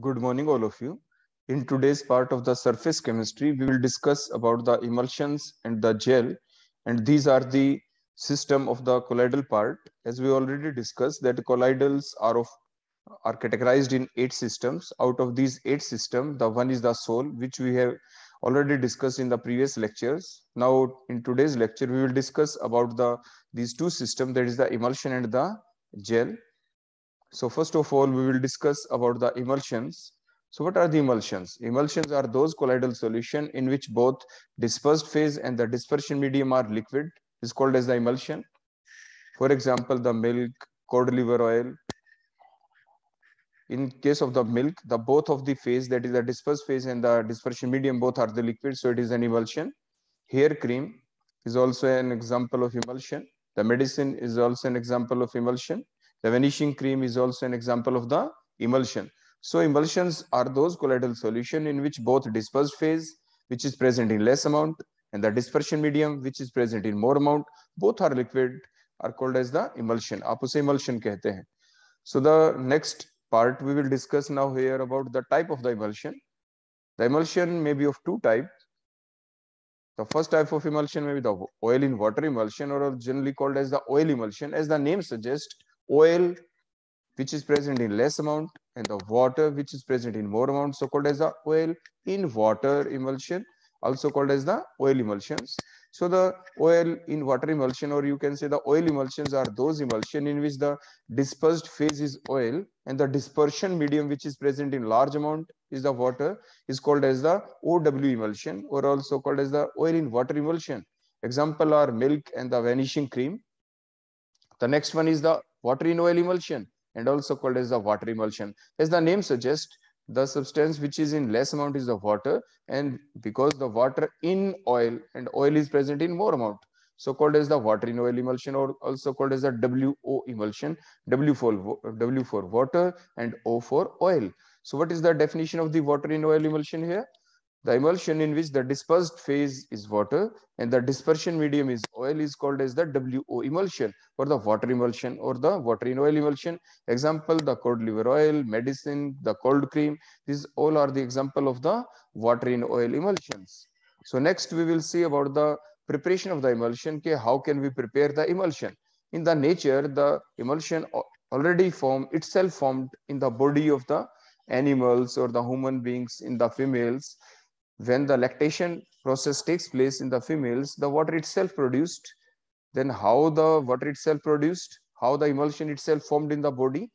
Good morning, all of you. In today's part of the surface chemistry, we will discuss about the emulsions and the gel. And these are the system of the colloidal part. As we already discussed that colloidals are of are categorized in eight systems. Out of these eight system, the one is the soul, which we have already discussed in the previous lectures. Now, in today's lecture, we will discuss about the these two system. that is the emulsion and the gel. So first of all, we will discuss about the emulsions. So what are the emulsions? Emulsions are those colloidal solution in which both dispersed phase and the dispersion medium are liquid is called as the emulsion. For example, the milk, cod liver oil. In case of the milk, the both of the phase, that is the dispersed phase and the dispersion medium, both are the liquid, so it is an emulsion. Hair cream is also an example of emulsion. The medicine is also an example of emulsion. The vanishing cream is also an example of the emulsion. So emulsions are those colloidal solution in which both dispersed phase, which is present in less amount, and the dispersion medium, which is present in more amount, both are liquid, are called as the emulsion. आप उसे emulsion कहते हैं. So the next part we will discuss now here about the type of the emulsion. The emulsion may be of two types. The first type of emulsion may be the oil in water emulsion or generally called as the oil emulsion. As the name suggests, oil which is present in less amount and the water which is present in more amount so called as the oil in water emulsion also called as the oil emulsions. So the oil in water emulsion or you can say the oil emulsions are those emulsion in which the dispersed phase is oil and the dispersion medium which is present in large amount is the water is called as the OW emulsion or also called as the oil in water emulsion. Example are milk and the vanishing cream the next one is the water in oil emulsion and also called as the water emulsion. As the name suggests, the substance which is in less amount is the water and because the water in oil and oil is present in more amount. So called as the water in oil emulsion or also called as the WO emulsion, W for, w for water and O for oil. So what is the definition of the water in oil emulsion here? The emulsion in which the dispersed phase is water and the dispersion medium is oil is called as the WO emulsion or the water emulsion or the water in oil emulsion. Example, the cod liver oil, medicine, the cold cream. These all are the example of the water in oil emulsions. So next we will see about the preparation of the emulsion. Okay, how can we prepare the emulsion? In the nature, the emulsion already formed itself formed in the body of the animals or the human beings in the females when the lactation process takes place in the females, the water itself produced, then how the water itself produced, how the emulsion itself formed in the body.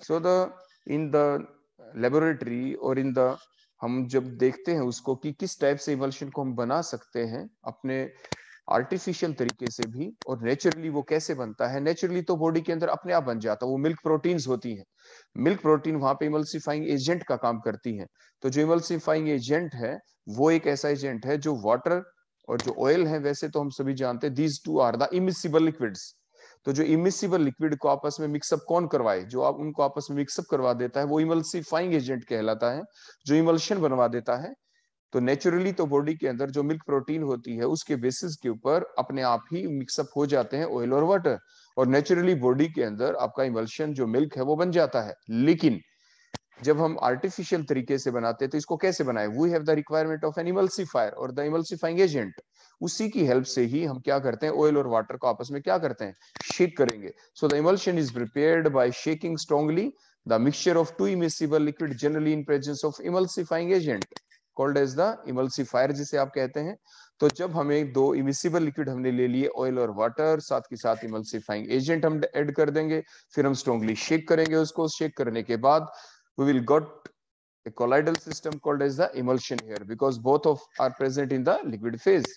So the in the laboratory or in the हम जब देखते हैं उसको कि किस type से emulsion को हम बना सकते हैं अपने आर्टिफिशियल तरीके से भी और नेचुरली वो कैसे बनता है नेचुरली तो बॉडी के अंदर अपने आप बन जाता है वो मिल्क प्रोटीन्स होती हैं मिल्क प्रोटीन वहां पे इमल्सिफाइंग एजेंट का काम करती हैं तो जो इमल्सिफाइंग एजेंट है वो एक ऐसा एजेंट है जो वाटर और जो ऑयल है वैसे तो हम सभी जानते हैं these two are the immiscible liquids तो जो इमिसिबल लिक्विड को आपस में मिक्सअप कौन करवाए जो आप उनको आपस में मिक्सअप करवा देता है वो इमल्सिफाइंग एजेंट कहलाता है जो इमल्शन बनवा देता है तो नेचुरली तो बॉडी के अंदर जो मिल्क प्रोटीन होती है उसके बेसिस के ऊपर अपने आप ही मिक्सअप हो जाते हैं ऑयल और वाटर और नेचुरली बॉडी के अंदर आपका इमल्शन जो मिल्क है वो बन जाता है लेकिन जब हम आर्टिफिशियल तरीके से बनाते हैं तो इसको कैसे बनाए we have the requirement of an emulsifier or the emulsifying agent उसी की हेल्प से ही हम क्या करते हैं ऑयल और वाटर को आपस में क्या करते हैं शेक करेंगे so the emulsion is prepare by shaking strongly the mixture of two immiscible liquid generally in presence of emulsifying agent called as the emulsifier जिसे आप कहते हैं तो जब हमें दो इमिसिबल लिक्विड हमने ले लिए ऑयल और वाटर साथ के साथ इमल्सिफाइंग एजेंट हम ऐड कर देंगे फिर हम स्ट्रॉन्गली शेक करेंगे उसको शेक करने के बाद we will got a colloidal system called as the emulsion here because both of are present in the liquid phase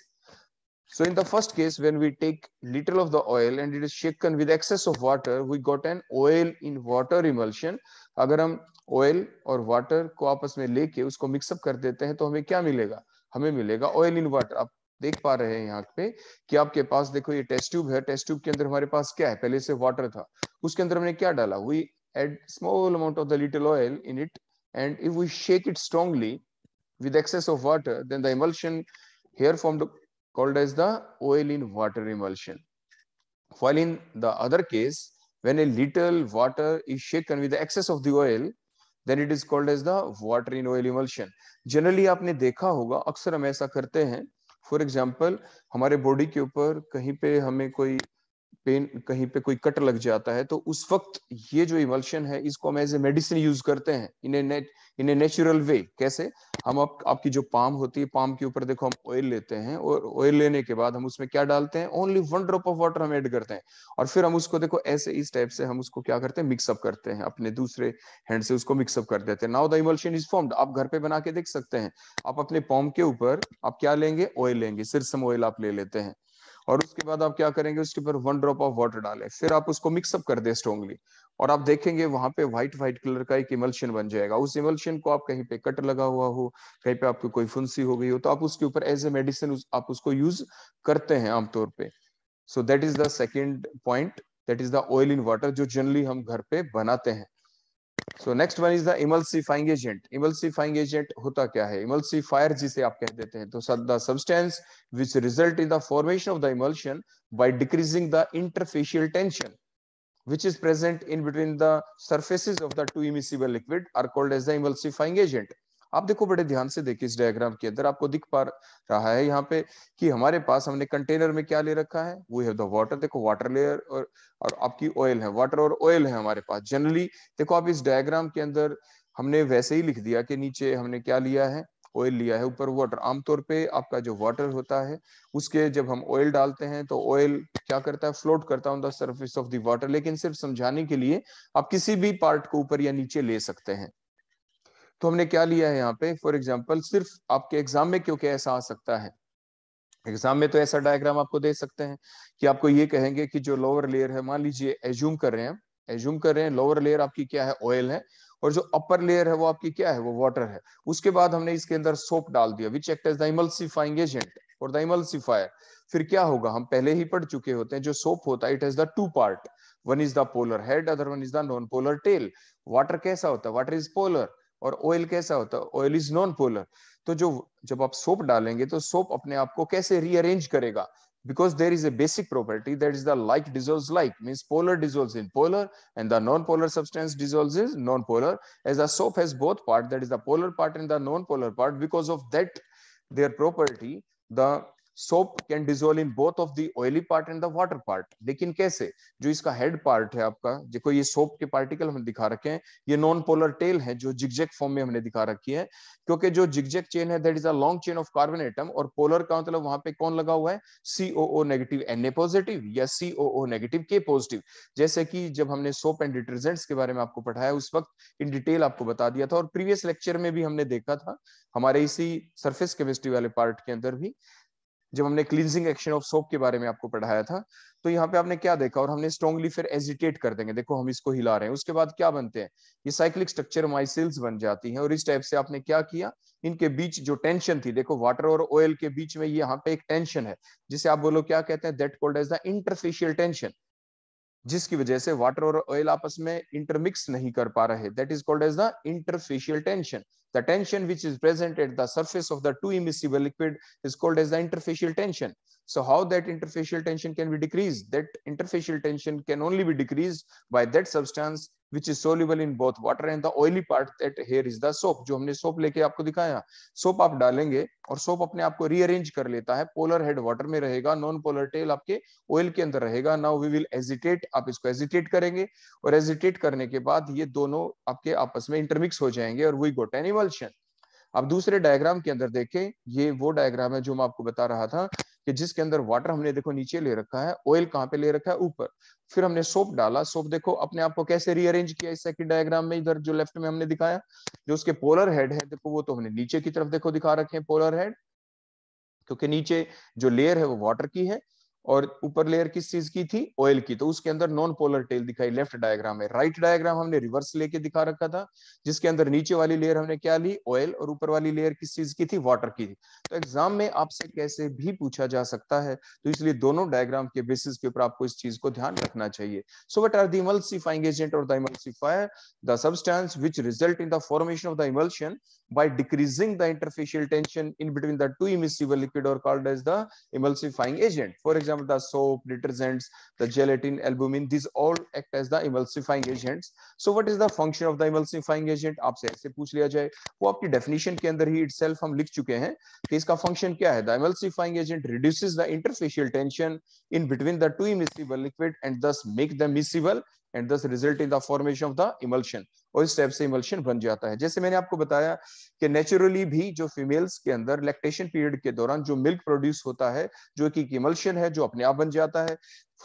So in the first case, when we take little of the oil and it is shaken with excess of water, we got an oil in water emulsion. अगर हम oil और water को आपस में लेके उसको mix up कर देते हैं तो हमें क्या मिलेगा हमें मिलेगा oil in water. आप देख पा रहे हैं यहाँ पे कि आपके पास देखो ये टेस्ट ट्यूब है टेस्ट ट्यूब के अंदर हमारे पास क्या है पहले से वाटर था उसके अंदर हमने क्या डाला we add small amount of the little oil in it and if we shake it strongly with excess of water then the emulsion here formed called as the oil in water emulsion. While in the other case, when a little water is shaken with the excess of the oil, then it is called as the water in oil emulsion. Generally aapne dekha hoga aksar hum aisa karte hain for example हमारे body के ऊपर कहीं पे हमें कोई pen कहीं पे कोई कट लग जाता है तो उस वक्त ये जो इमल्शन है इसको हम एज ए मेडिसिन यूज करते हैं इन ए इन ए नेचुरल वे कैसे हम आप, आपकी जो पाम होती है पाम के ऊपर देखो हम ऑयल लेते हैं और ऑयल लेने के बाद हम उसमें क्या डालते हैं only one drop of water हम ऐड करते हैं और फिर हम उसको देखो ऐसे इस टाइप से हम उसको क्या करते हैं मिक्सअप करते हैं अपने दूसरे हैंड से उसको मिक्सअप कर देते हैं now the emulsion is formed आप घर पे बना के देख सकते हैं आप अपने पॉम के ऊपर आप क्या लेंगे ऑयल लेंगे सिरसम ऑयल आप ले लेते हैं और उसके बाद आप क्या करेंगे उसके ऊपर वन ड्रॉप ऑफ वाटर डालें फिर आप उसको मिक्सअप कर दे स्ट्रॉन्गली और आप देखेंगे वहां पे व्हाइट व्हाइट कलर का एक इमल्शन बन जाएगा उस इमल्शन को आप कहीं पे कट लगा हुआ हो कहीं पे आपको कोई फुंसी हो गई हो तो आप उसके ऊपर एज ए मेडिसिन आप उसको यूज करते हैं आमतौर पे so that is the second point that is the oil in water जो जनरली हम घर पे बनाते हैं so next one is the emulsifying agent emulsifying agent होता क्या है इमल्सिफायर जिसे आप कह देते हैं तो the substance which result in the formation of the emulsion by decreasing the interfacial tension which is present in between the surfaces of the two immiscible liquid are called as the emulsifying agent आप देखो बड़े ध्यान से देखिए इस diagram के अंदर आपको दिख पा रहा है यहाँ पे कि हमारे पास हमने कंटेनर में क्या ले रखा है वो है द वाटर देखो वाटर लेयर और और आपकी ऑयल है वाटर और ऑयल है हमारे पास जनरली देखो आप इस डायग्राम के अंदर हमने वैसे ही लिख दिया कि नीचे हमने क्या लिया है ऑयल लिया है ऊपर वाटर आमतौर पे आपका जो वाटर होता है उसके जब हम ऑयल डालते हैं तो ऑयल क्या करता है फ्लोट करता है on the of the water लेकिन सिर्फ समझाने के लिए आप किसी भी पार्ट को ऊपर या नीचे ले सकते हैं तो हमने क्या लिया है यहाँ पे फॉर एग्जाम्पल सिर्फ आपके एग्जाम में क्योंकि ऐसा आ सकता है एग्जाम में तो ऐसा डायग्राम आपको दे सकते हैं कि आपको ये कहेंगे कि जो लोअर लेयर है मान लीजिए एज्यूम कर रहे हैं एज्यूम कर रहे हैं लोअर लेयर आपकी क्या है ऑयल है और जो अपर लेयर है वो आपकी क्या है वो वाटर है उसके बाद हमने इसके अंदर सोप डाल दिया which act as the emulsifying agent और द इमल्सिफायर फिर क्या होगा हम पहले ही पढ़ चुके होते हैं जो सोप होता है it has the two part one is the polar head other one is the non polar tail water कैसा होता है वाटर इज पोलर और ऑयल कैसा होता है ऑयल इज नॉन पोलर तो जो जब आप सोप डालेंगे तो सोप अपने आप को कैसे रीअरेंज करेगा because there is a basic property that is the like dissolve like mean polar dissolve in polar and the non polar substance dissolve is non polar as soap has both part that is the polar part and the non polar part because of that their property the soap can dissolve in both of the oily part and the water part लेकिन कैसे जो इसका head part है आपका देखो ये soap के particle हम दिखा रखे हैं ये नॉन पोलर टेल है जो जिगजेक फॉर्म में हमने दिखा रखी है क्योंकि जो जिगजेक चेन है that is a long chain of carbon atom और पोलर का मतलब वहां पे कौन लगा हुआ है COO negative N A positive या सीओओ नेगेटिव के पॉजिटिव जैसे कि जब हमने सोप एंड डिटर्जेंट्स के बारे में आपको पढ़ाया उस वक्त इन डिटेल आपको बता दिया था और प्रीवियस लेक्चर में भी हमने देखा था हमारे इसी सरफेस केमिस्ट्री वाले पार्ट के अंदर भी जब हमने क्लींजिंग एक्शन ऑफ सोप के बारे में आपको पढ़ाया था तो यहाँ पे आपने क्या देखा और हमने स्ट्रॉन्गली फिर एजिटेट कर देंगे देखो हम इसको हिला रहे हैं उसके बाद क्या बनते हैं ये साइक्लिक स्ट्रक्चर माइसिल्स बन जाती है और इस टाइप से आपने क्या किया इनके बीच जो टेंशन थी देखो वाटर और ऑयल के बीच में यहाँ पे एक टेंशन है जिसे आप बोलो क्या कहते हैं that called as the interfacial tension जिसकी वजह से वाटर और ऑयल आपस में इंटरमिक्स नहीं कर पा रहे that is called as the interfacial tension the tension which is present at the surface of the two immiscible liquid is called as the interfacial tension So how that interfacial tension can be decreased? That interfacial tension can only be decreased by that substance which is soluble in both water and the oily part that here is the soap jo humne soap leke aapko dikhaya soap aap dalenge aur soap apne aap ko rearrange kar leta hai polar head water mein rahega non polar tail aapke oil ke andar rahega now we will agitate aap isko agitate karenge aur agitate karne ke baad ye dono aapke aapas mein intermix ho jayenge aur we got an emulsion अब दूसरे diagram के अंदर देखें ये वो diagram है जो मैं आपको बता रहा था कि जिसके अंदर वाटर हमने देखो नीचे ले रखा है ऑयल कहाँ पे ले रखा है ऊपर फिर हमने सोप डाला सोप देखो अपने आप को कैसे रीअरेंज किया इस सेकंड डायग्राम में इधर जो लेफ्ट में हमने दिखाया जो उसके पोलर हेड है देखो वो तो हमने नीचे की तरफ देखो दिखा रखे हैं पोलर हेड क्योंकि नीचे जो लेयर है वो वाटर की है और ऊपर लेयर किस चीज की थी ऑयल की तो उसके अंदर नॉन पोलर टेल दिखाई लेफ्ट डायग्राम में राइट डायग्राम हमने रिवर्स लेके दिखा रखा था जिसके अंदर नीचे वाली लेयर हमने क्या ली ऑयल और ऊपर वाली लेयर किस चीज की थी वाटर की थी तो एग्जाम में आपसे कैसे भी पूछा जा सकता है तो इसलिए दोनों डायग्राम के बेसिस के ऊपर आपको इस चीज को ध्यान रखना चाहिए so what are emulsifying agent और the emulsifier the which result in the formation of the emulsion by decreasing the interfacial tension in between the two immiscible liquid are called as the emulsifying agent for example calcium, the soap, detergents, the gelatin, albumin, these all act as the emulsifying agents. So what is the function of the emulsifying agent? आपसे ऐसे पूछ लिया जाए वो आपकी definition के अंदर ही itself हम लिख चुके हैं कि इसका function क्या है The emulsifying agent reduces the interfacial tension in between the two immiscible liquid and thus make them miscible and thus result in the formation of the emulsion और इस टाइप से इमल्शन बन जाता है जैसे मैंने आपको बताया कि नेचुरली भी जो फीमेल्स के अंदर लैक्टेशन पीरियड के दौरान जो मिल्क प्रोड्यूस होता है जो कि इमल्शन है जो अपने आप बन जाता है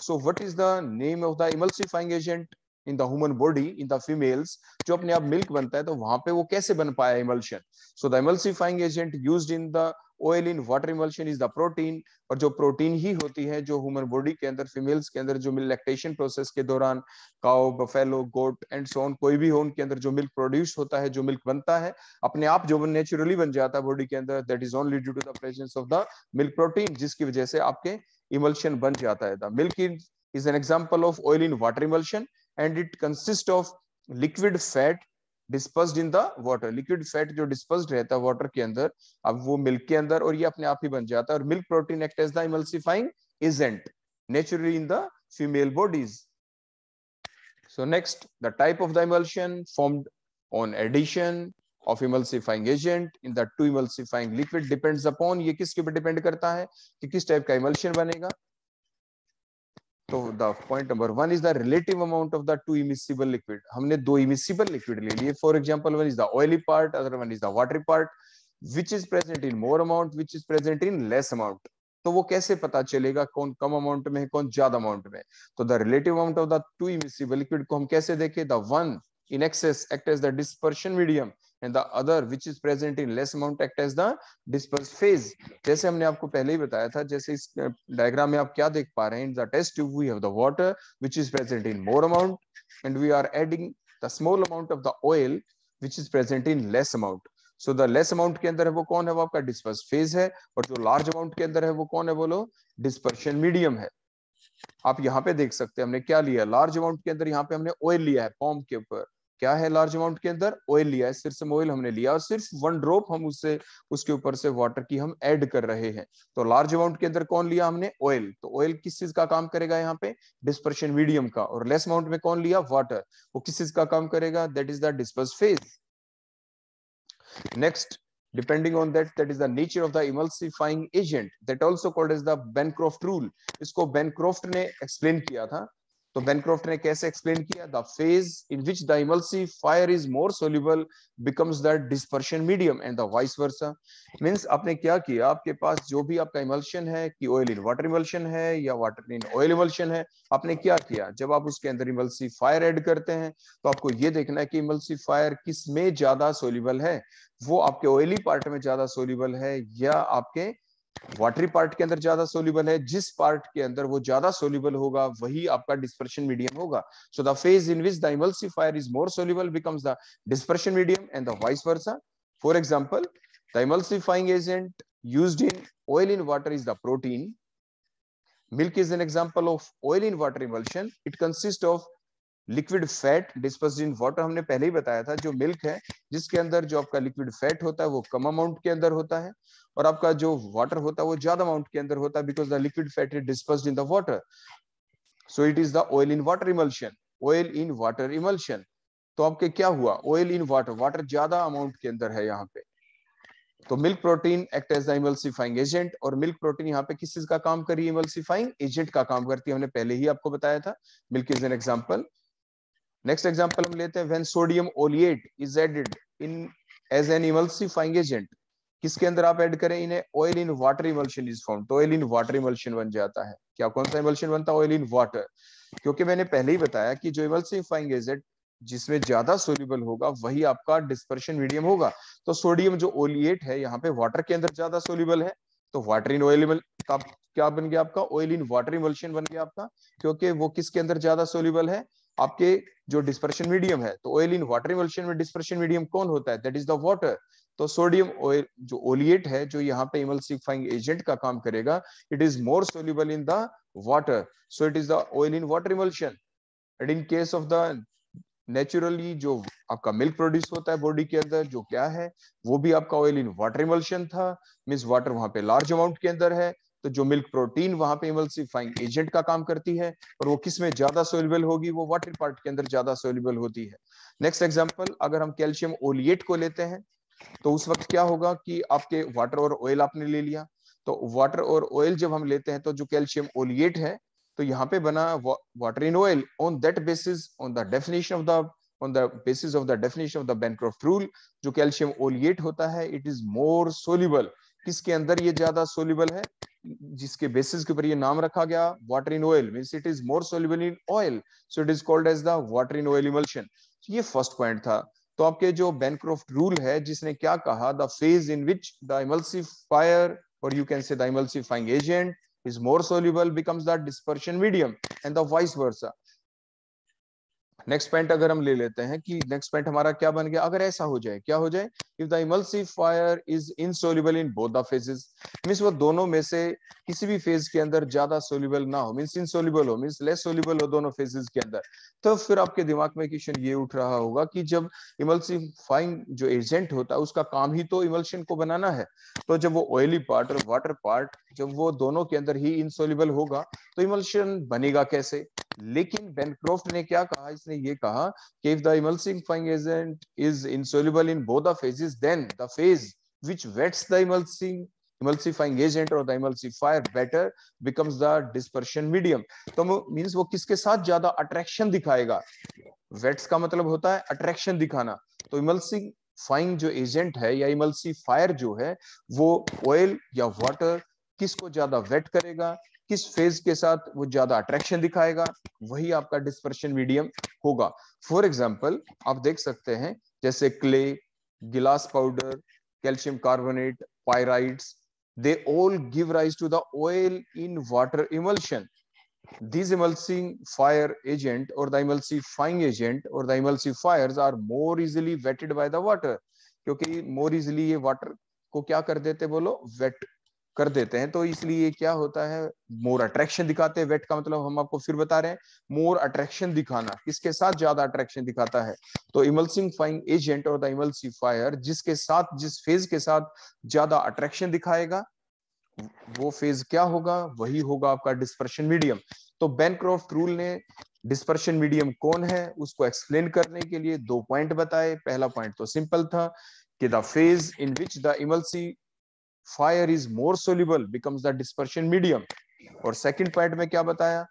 so what is the name of the emulsifying agent in the human body in the females जो अपने आप मिल्क बनता है तो वहां पे वो कैसे बन पाया emulsion so the emulsifying agent use in the oil in water emulsion is the protein और जो प्रोटीन ही होती है जो ह्यूमन बॉडी के अंदर फीमेल्स के अंदर जो लैक्टेशन प्रोसेस के दौरान काओ बफेलो गोट एंड सोन कोई भी हो उनके अंदर जो मिल्क प्रोड्यूस होता है जो मिल्क बनता है अपने आप जो नेचुरली बन जाता है बॉडी के अंदर that is only due to the presence of the milk protein जिसकी वजह से आपके इमल्शन बन जाता है the milk is an example of oil in water emulsion and it consist of liquid fat disperse in the water liquid fat जो disperse रहता है वॉटर के अंदर अब वो मिल्क के अंदर और ये अपने आप ही बन जाता है और milk protein act as the emulsifying agent naturally in the female bodies so next the type of the emulsion formed on addition of emulsifying agent in the two emulsifying liquid depends upon ये किसके पे depend करता है कि किस type का emulsion बनेगा तो the point number one is the relative amount of the two immiscible liquid हमने दो इमिसिबल लिक्विड ले लिए for example one is the oily part other one is the watery part which is present in more amount which is present in less amount तो वो कैसे पता चलेगा कौन कम अमाउंट में है कौन ज्यादा अमाउंट में तो the relative amount of the two immiscible liquid को हम कैसे देखें the one in excess act as the dispersion medium and the other which is present in less amount act as the disperse phase जैसे हमने आपको पहले ही बताया था जैसे इस डायग्राम में आप क्या देख पा रहे हैं the test tube we have the water which is present in more amount and we are adding the small amount of the oil which is present in less amount so the less amount के अंदर है वो कौन है वो आपका disperse phase है और जो लार्ज अमाउंट के अंदर है वो कौन है बोलो डिस्पर्शन मीडियम है आप यहाँ पे देख सकते हैं हमने क्या लिया लार्ज अमाउंट के अंदर यहाँ पे हमने ऑयल लिया है पॉम्प के ऊपर क्या है लार्ज अमाउंट के अंदर ऑयल लिया है सिर्फ हम ऑयल हमने लिया और सिर्फ वन ड्रॉप हम उससे उसके ऊपर से वाटर की हम ऐड कर रहे हैं तो लार्ज अमाउंट के अंदर कौन लिया हमने ऑयल तो ऑयल किस चीज का काम करेगा यहाँ पे डिस्पर्शन मीडियम का और लेस अमाउंट में कौन लिया वाटर वो किस चीज का काम करेगा that is the disperse phase next depending on that that is the nature of the emulsifying agent that also called as the Bancroft rule इसको बैनक्रॉफ्ट ने एक्सप्लेन किया था तो बैनक्रॉफ्ट ने कैसे एक्सप्लेन किया the phase in which the emulsifier is more soluble becomes the dispersion medium and the vice versa means आपने क्या किया आपके पास जो भी आपका इमल्शन है कि ऑयल इन वाटर इमल्शन है या वाटर इन ऑयल इमल्शन है आपने क्या किया जब आप उसके अंदर इमल्सिव फायर ऐड करते हैं तो आपको ये देखना है कि इमल्सिव फायर किस में ज्यादा सोल्यूबल है वो आपके ऑयली पार्ट में ज्यादा सोल्यूबल है या आपके वाटरी पार्ट के अंदर ज्यादा सोल्यूबल है जिस पार्ट के अंदर वो ज्यादा सोल्यूबल होगा वही आपका डिस्प्रेशन मीडियम होगा so the phase in which the emulsifier is more soluble becomes the dispersion medium and the vice versa for example the emulsifying agent use in oil in water is the protein milk is an example of oil in water emulsion it consists of liquid fat disperse in water हमने पहले ही बताया था जो milk है जिसके अंदर जो आपका लिक्विड फैट होता है वो कम अमाउंट के अंदर होता है और आपका जो वाटर होता है वो ज्यादा अमाउंट के अंदर होता है because the liquid fat is disperse in the water so it is the oil in water emulsion oil in water emulsion तो आपके क्या हुआ ऑयल इन वाटर वाटर ज्यादा अमाउंट के अंदर है यहाँ पे तो milk protein act as the emulsifying agent और मिल्क प्रोटीन यहाँ पे किस चीज का काम करी इमल्सिफाइंग एजेंट का काम करती है हमने पहले ही आपको बताया था milk is an example next example हम लेते हैं when sodium oleate is added in as an emulsifying agent किसके अंदर आप ऐड करें इन्हें oil in water emulsion is form तो ऑयल इन वाटर इमल्शन बन जाता है क्या कौन सा इमल्शन बनता है ऑयल इन वाटर क्योंकि मैंने पहले ही बताया कि जो इमल्सिफाइंग एजेंट जिसमें ज्यादा सोल्यूबल होगा वही आपका डिस्पर्शन मीडियम होगा तो सोडियम जो ओलिएट है यहाँ पे वाटर के अंदर ज्यादा सोल्यूबल है तो वाटर इन ऑयल क्या बन गया आपका ऑयल इन वाटर इमल्शन बन गया आपका क्योंकि वो किसके अंदर ज्यादा सोल्यूबल है आपके जो डिस्पर्शन मीडियम है तो ऑयल इन वाटर इमल्शन में डिस्पर्शन मीडियम कौन होता है दैट इज द वाटर तो सोडियम ऑयल जो ओलिएट है जो यहाँ पे इमल्सिफाइंग एजेंट का काम करेगा it is more soluble in the water so it is the oil in water emulsion and in case of the naturally जो आपका मिल्क प्रोड्यूस होता है बॉडी के अंदर जो क्या है वो भी आपका ऑयल इन वाटर इमल्शन था मीन्स वाटर वहां पे लार्ज अमाउंट के अंदर है तो जो मिल्क प्रोटीन वहां पे इमल्सिफाइंग एजेंट का काम करती है और वो किस में ज्यादा सोलबल होगी वो वाटर पार्ट के अंदर ज्यादा सोलबल होती है नेक्स्ट एग्जाम्पल अगर हम कैल्शियम ओलिएट को लेते हैं तो उस वक्त क्या होगा कि आपके वाटर और ऑयल आपने ले लिया तो वाटर और ऑयल जब हम लेते हैं तो जो कैल्शियम ओलिएट है तो यहाँ पे बना water in oil on that basis on the definition of the on the basis of the definition of the Bancroft rule जो कैल्शियम ओलिएट होता है इट इज मोर सोलिबल किसके अंदर ये ज्यादा सोलिबल है जिसके बेसिस के ऊपर ये नाम रखा गया water in oil mean it is more soluble in oil so it is called as the water in oil emulsion ये फर्स्ट पॉइंट था तो आपके जो बैनक्रोफ्ट रूल है जिसने क्या कहा the phase in which the emulsifier or you can say the emulsifying agent is more soluble becomes the dispersion medium and the vice versa next point अगर हम ले लेते हैं कि नेक्स्ट पॉइंट हमारा क्या बन गया अगर ऐसा हो जाए क्या हो जाए if the emulsive fire is insoluble in both the phases means वो दोनों में से किसी भी phase के अंदर ज्यादा soluble ना हो means insoluble हो means less soluble हो दोनों phases के अंदर तो फिर आपके दिमाग में क्वेश्चन ये उठ रहा होगा कि जब emulsifying जो agent होता है उसका काम ही तो emulsion को बनाना है तो जब वो oily part और water part जब वो दोनों के अंदर ही insoluble होगा तो emulsion बनेगा कैसे लेकिन बेनक्रोफ्ट ने क्या कहा इसने ये कहा कि if the emulsifying agent is insoluble in both the phases is then the phase which wets the emulsifying emulsifying agent or the emulsifier better becomes the dispersion medium so, means wo kiske sath zyada attraction dikhayega wets ka matlab hota hai attraction dikhana to तो emulsifying जो agent है या emulsifier जो है वो oil या water किसको ज्यादा वेट करेगा किस फेज के साथ वो ज्यादा अट्रैक्शन दिखाएगा वही आपका डिस्पर्शन मीडियम होगा फॉर एग्जाम्पल आप देख सकते हैं जैसे clay glass powder, calcium carbonate, pyrites, they all give rise to the oil in water emulsion. These emulsifying fire agent or the emulsifying agent or the emulsifiers are more easily wetted by the water. क्योंकि मोर easily ये water को क्या कर देते बोलो wait कर देते हैं तो इसलिए क्या होता है मोर अट्रैक्शन दिखाते हैं वेट का मतलब हम आपको फिर बता रहे हैं मोर अट्रैक्शन दिखाना किसके साथ ज्यादा अट्रैक्शन दिखाता है तो इमल्सिंग एजेंट और द इमल्सिफायर जिसके साथ जिस फेज के साथ ज्यादा अट्रैक्शन दिखाएगा वो फेज क्या होगा वही होगा आपका डिस्पर्शन मीडियम तो बैनक्रॉफ्ट रूल ने डिस्पर्शन मीडियम कौन है उसको एक्सप्लेन करने के लिए दो पॉइंट बताए पहला पॉइंट तो सिंपल था कि the phase in which the emulsifier fire is more soluble becomes the dispersion medium और second part में क्या बताया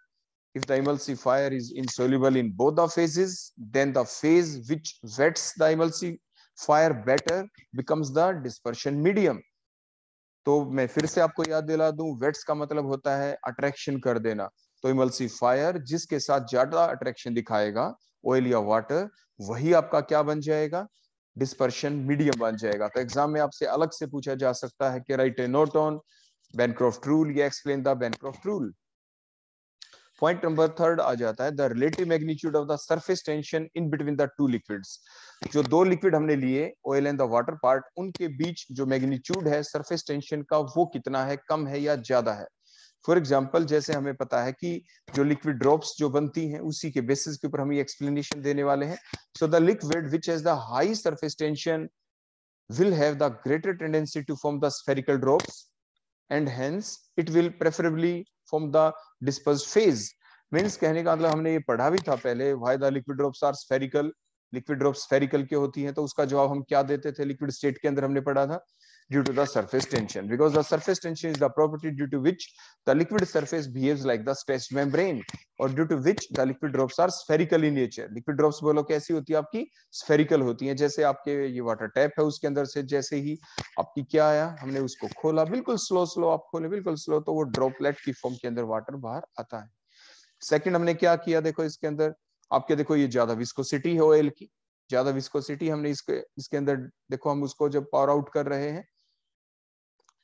if the emulsifier is insoluble in both the phases then the phase which wets the emulsifier better becomes the dispersion medium तो मैं फिर से आपको याद दिला दूं वेट्स का मतलब होता है अट्रैक्शन कर देना तो इमल्सिफायर जिसके साथ ज्यादा अट्रैक्शन दिखाएगा ऑयल या वाटर वही आपका क्या बन जाएगा डिस्पर्शन मीडियम बन जाएगा तो एग्जाम में आपसे अलग से पूछा जा सकता है कि write a note on Bancroft rule या explain the Bancroft rule point number third आ जाता है the relative magnitude of the surface tension in between the two liquids जो दो लिक्विड हमने लिए oil and the water part उनके बीच जो मैग्नीट्यूड है सर्फेस टेंशन का वो कितना है कम है या ज्यादा है फॉर एग्जाम्पल जैसे हमें पता है कि जो लिक्विड ड्रॉप्स जो बनती है उसी के बेसिस के ऊपर हम ये एक्सप्लेनेशन देने वाले हैं so the liquid which as the high surface tension will have the greater tendency to form the spherical drops and hence it will preferably form the disperse phase means कहने का मतलब हमने ये पढ़ा भी था पहले why the liquid drops are spherical liquid drop spherical के होती है तो उसका जवाब हम क्या देते थे लिक्विड स्टेट के अंदर हमने पढ़ा था due to the surface tension because the surface tension is the property due to which the liquid surface behaves like the stretched membrane or due to which the liquid drops are spherical in nature liquid drops bolo kaisi hoti hai aapki spherical hoti hai jaise aapke ye water tap hai uske andar se jaise hi aapki kya aaya humne usko khola bilkul slow slow aap khole bilkul slow to wo droplet ki form ke andar water bahar aata hai second हमने क्या किया देखो इसके अंदर आपके देखो ये ज्यादा विस्कोसिटी है ऑयल की ज्यादा विस्कोसिटी हमने इसके इसके अंदर देखो हम उसको जब पावर आउट कर रहे हैं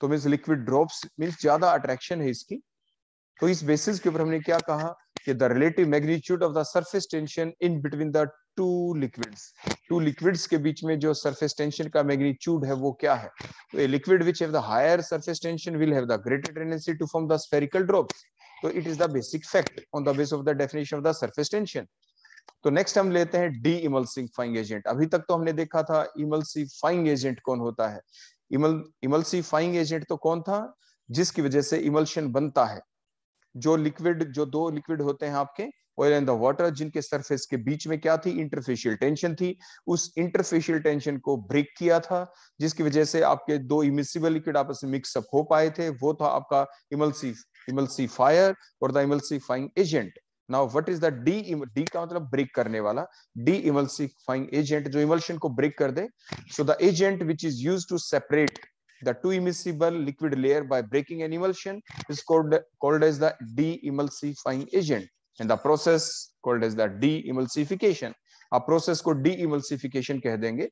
तो मीन्स लिक्विड ड्रॉप्स मीन्स ज्यादा अट्रैक्शन है इसकी तो इस बेसिस के ऊपर हमने क्या कहा कि the relative magnitude of the surface tension in between the two liquids two liquids के बीच में जो सर्फेस टेंशन का मैग्नीट्यूड है वो क्या है तो a liquid which have the higher surface tension will have the greater tendency to form the spherical drops तो it is the basic fact on the base of the definition of the surface tension तो next हम लेते हैं D frying agent अभी तक तो हमने देखा था फाइंग एजेंट कौन होता है इमल एजेंट तो कौन था जिसकी वजह से इमल्शन बनता है जो लिक्विड जो दो लिक्विड होते हैं आपके ऑयल एंड द वाटर जिनके सरफेस के बीच में क्या थी इंटरफेशियल टेंशन थी उस इंटरफेशियल टेंशन को ब्रेक किया था जिसकी वजह से आपके दो इमिसिबल लिक्विड आपस में मिक्सअप हो पाए थे वो था आपका इमल्सी इमल्सीफायर और the emulsifying agent now what is the de de का मतलब ब्रेक करने वाला डी इमल्सिफाइंग एजेंट जो इमल्शन को ब्रेक कर दे so the agent which is use to separate the two immiscible liquid layer by breaking an emulsion is called called as the de emulsifying agent and the process called as the de emulsification आप process को de emulsification कह देंगे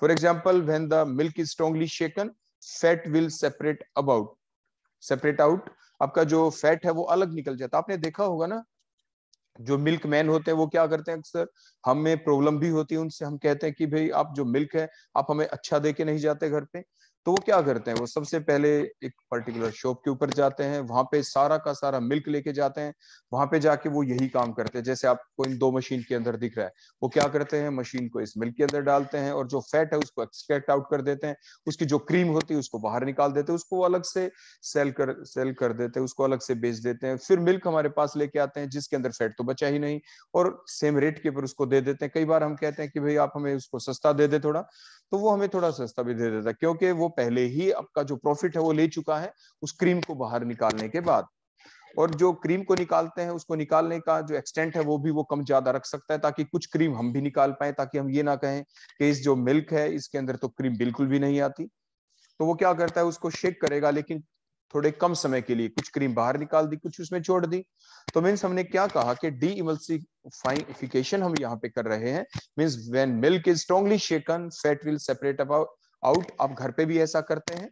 for example when the milk is strongly shaken fat will separate about separate out आपका जो fat है वो अलग निकल जाता आपने देखा होगा ना जो मिल्क मैन होते हैं वो क्या करते हैं अक्सर हमें प्रॉब्लम भी होती है उनसे हम कहते हैं कि भाई आप जो मिल्क है आप हमें अच्छा दे के नहीं जाते घर पे तो वो क्या करते हैं वो सबसे पहले एक पर्टिकुलर शॉप के ऊपर जाते हैं वहां पे सारा का सारा मिल्क लेके जाते हैं वहां पे जाके वो यही काम करते हैं जैसे आपको इन दो मशीन के अंदर दिख रहा है वो क्या करते हैं मशीन को इस मिल्क के अंदर डालते हैं और जो फैट है उसको एक्सट्रैक्ट आउट कर देते हैं उसकी जो क्रीम होती है उसको बाहर निकाल देते हैं उसको अलग से सेल कर सेल कर देते हैं उसको अलग से बेच देते हैं फिर मिल्क हमारे पास लेके आते हैं जिसके अंदर फैट तो बचा ही नहीं और सेम रेट के ऊपर उसको दे देते हैं कई बार हम कहते हैं कि भाई आप हमें उसको सस्ता दे दे थोड़ा तो वो हमें थोड़ा सस्ता भी दे देता है क्योंकि वो पहले ही आपका जो प्रॉफिट है वो ले चुका है उस क्रीम को बाहर निकालने के बाद और जो क्रीम को निकालते हैं उसको निकालने का जो एक्सटेंट है वो भी वो कम ज्यादा रख सकता है ताकि कुछ क्रीम हम भी निकाल पाए ताकि हम ये ना कहें कि इस जो मिल्क है इसके अंदर तो क्रीम बिल्कुल भी नहीं आती तो वो क्या करता है उसको शेक करेगा लेकिन थोड़े कम समय के लिए कुछ क्रीम बाहर निकाल दी कुछ उसमें छोड़ दी तो मीन्स हमने क्या कहा कि डी इमल्सिफिकेशन हम यहाँ पे कर रहे हैं means when milk is strongly shaken fat will separate about out आप घर पे भी ऐसा करते हैं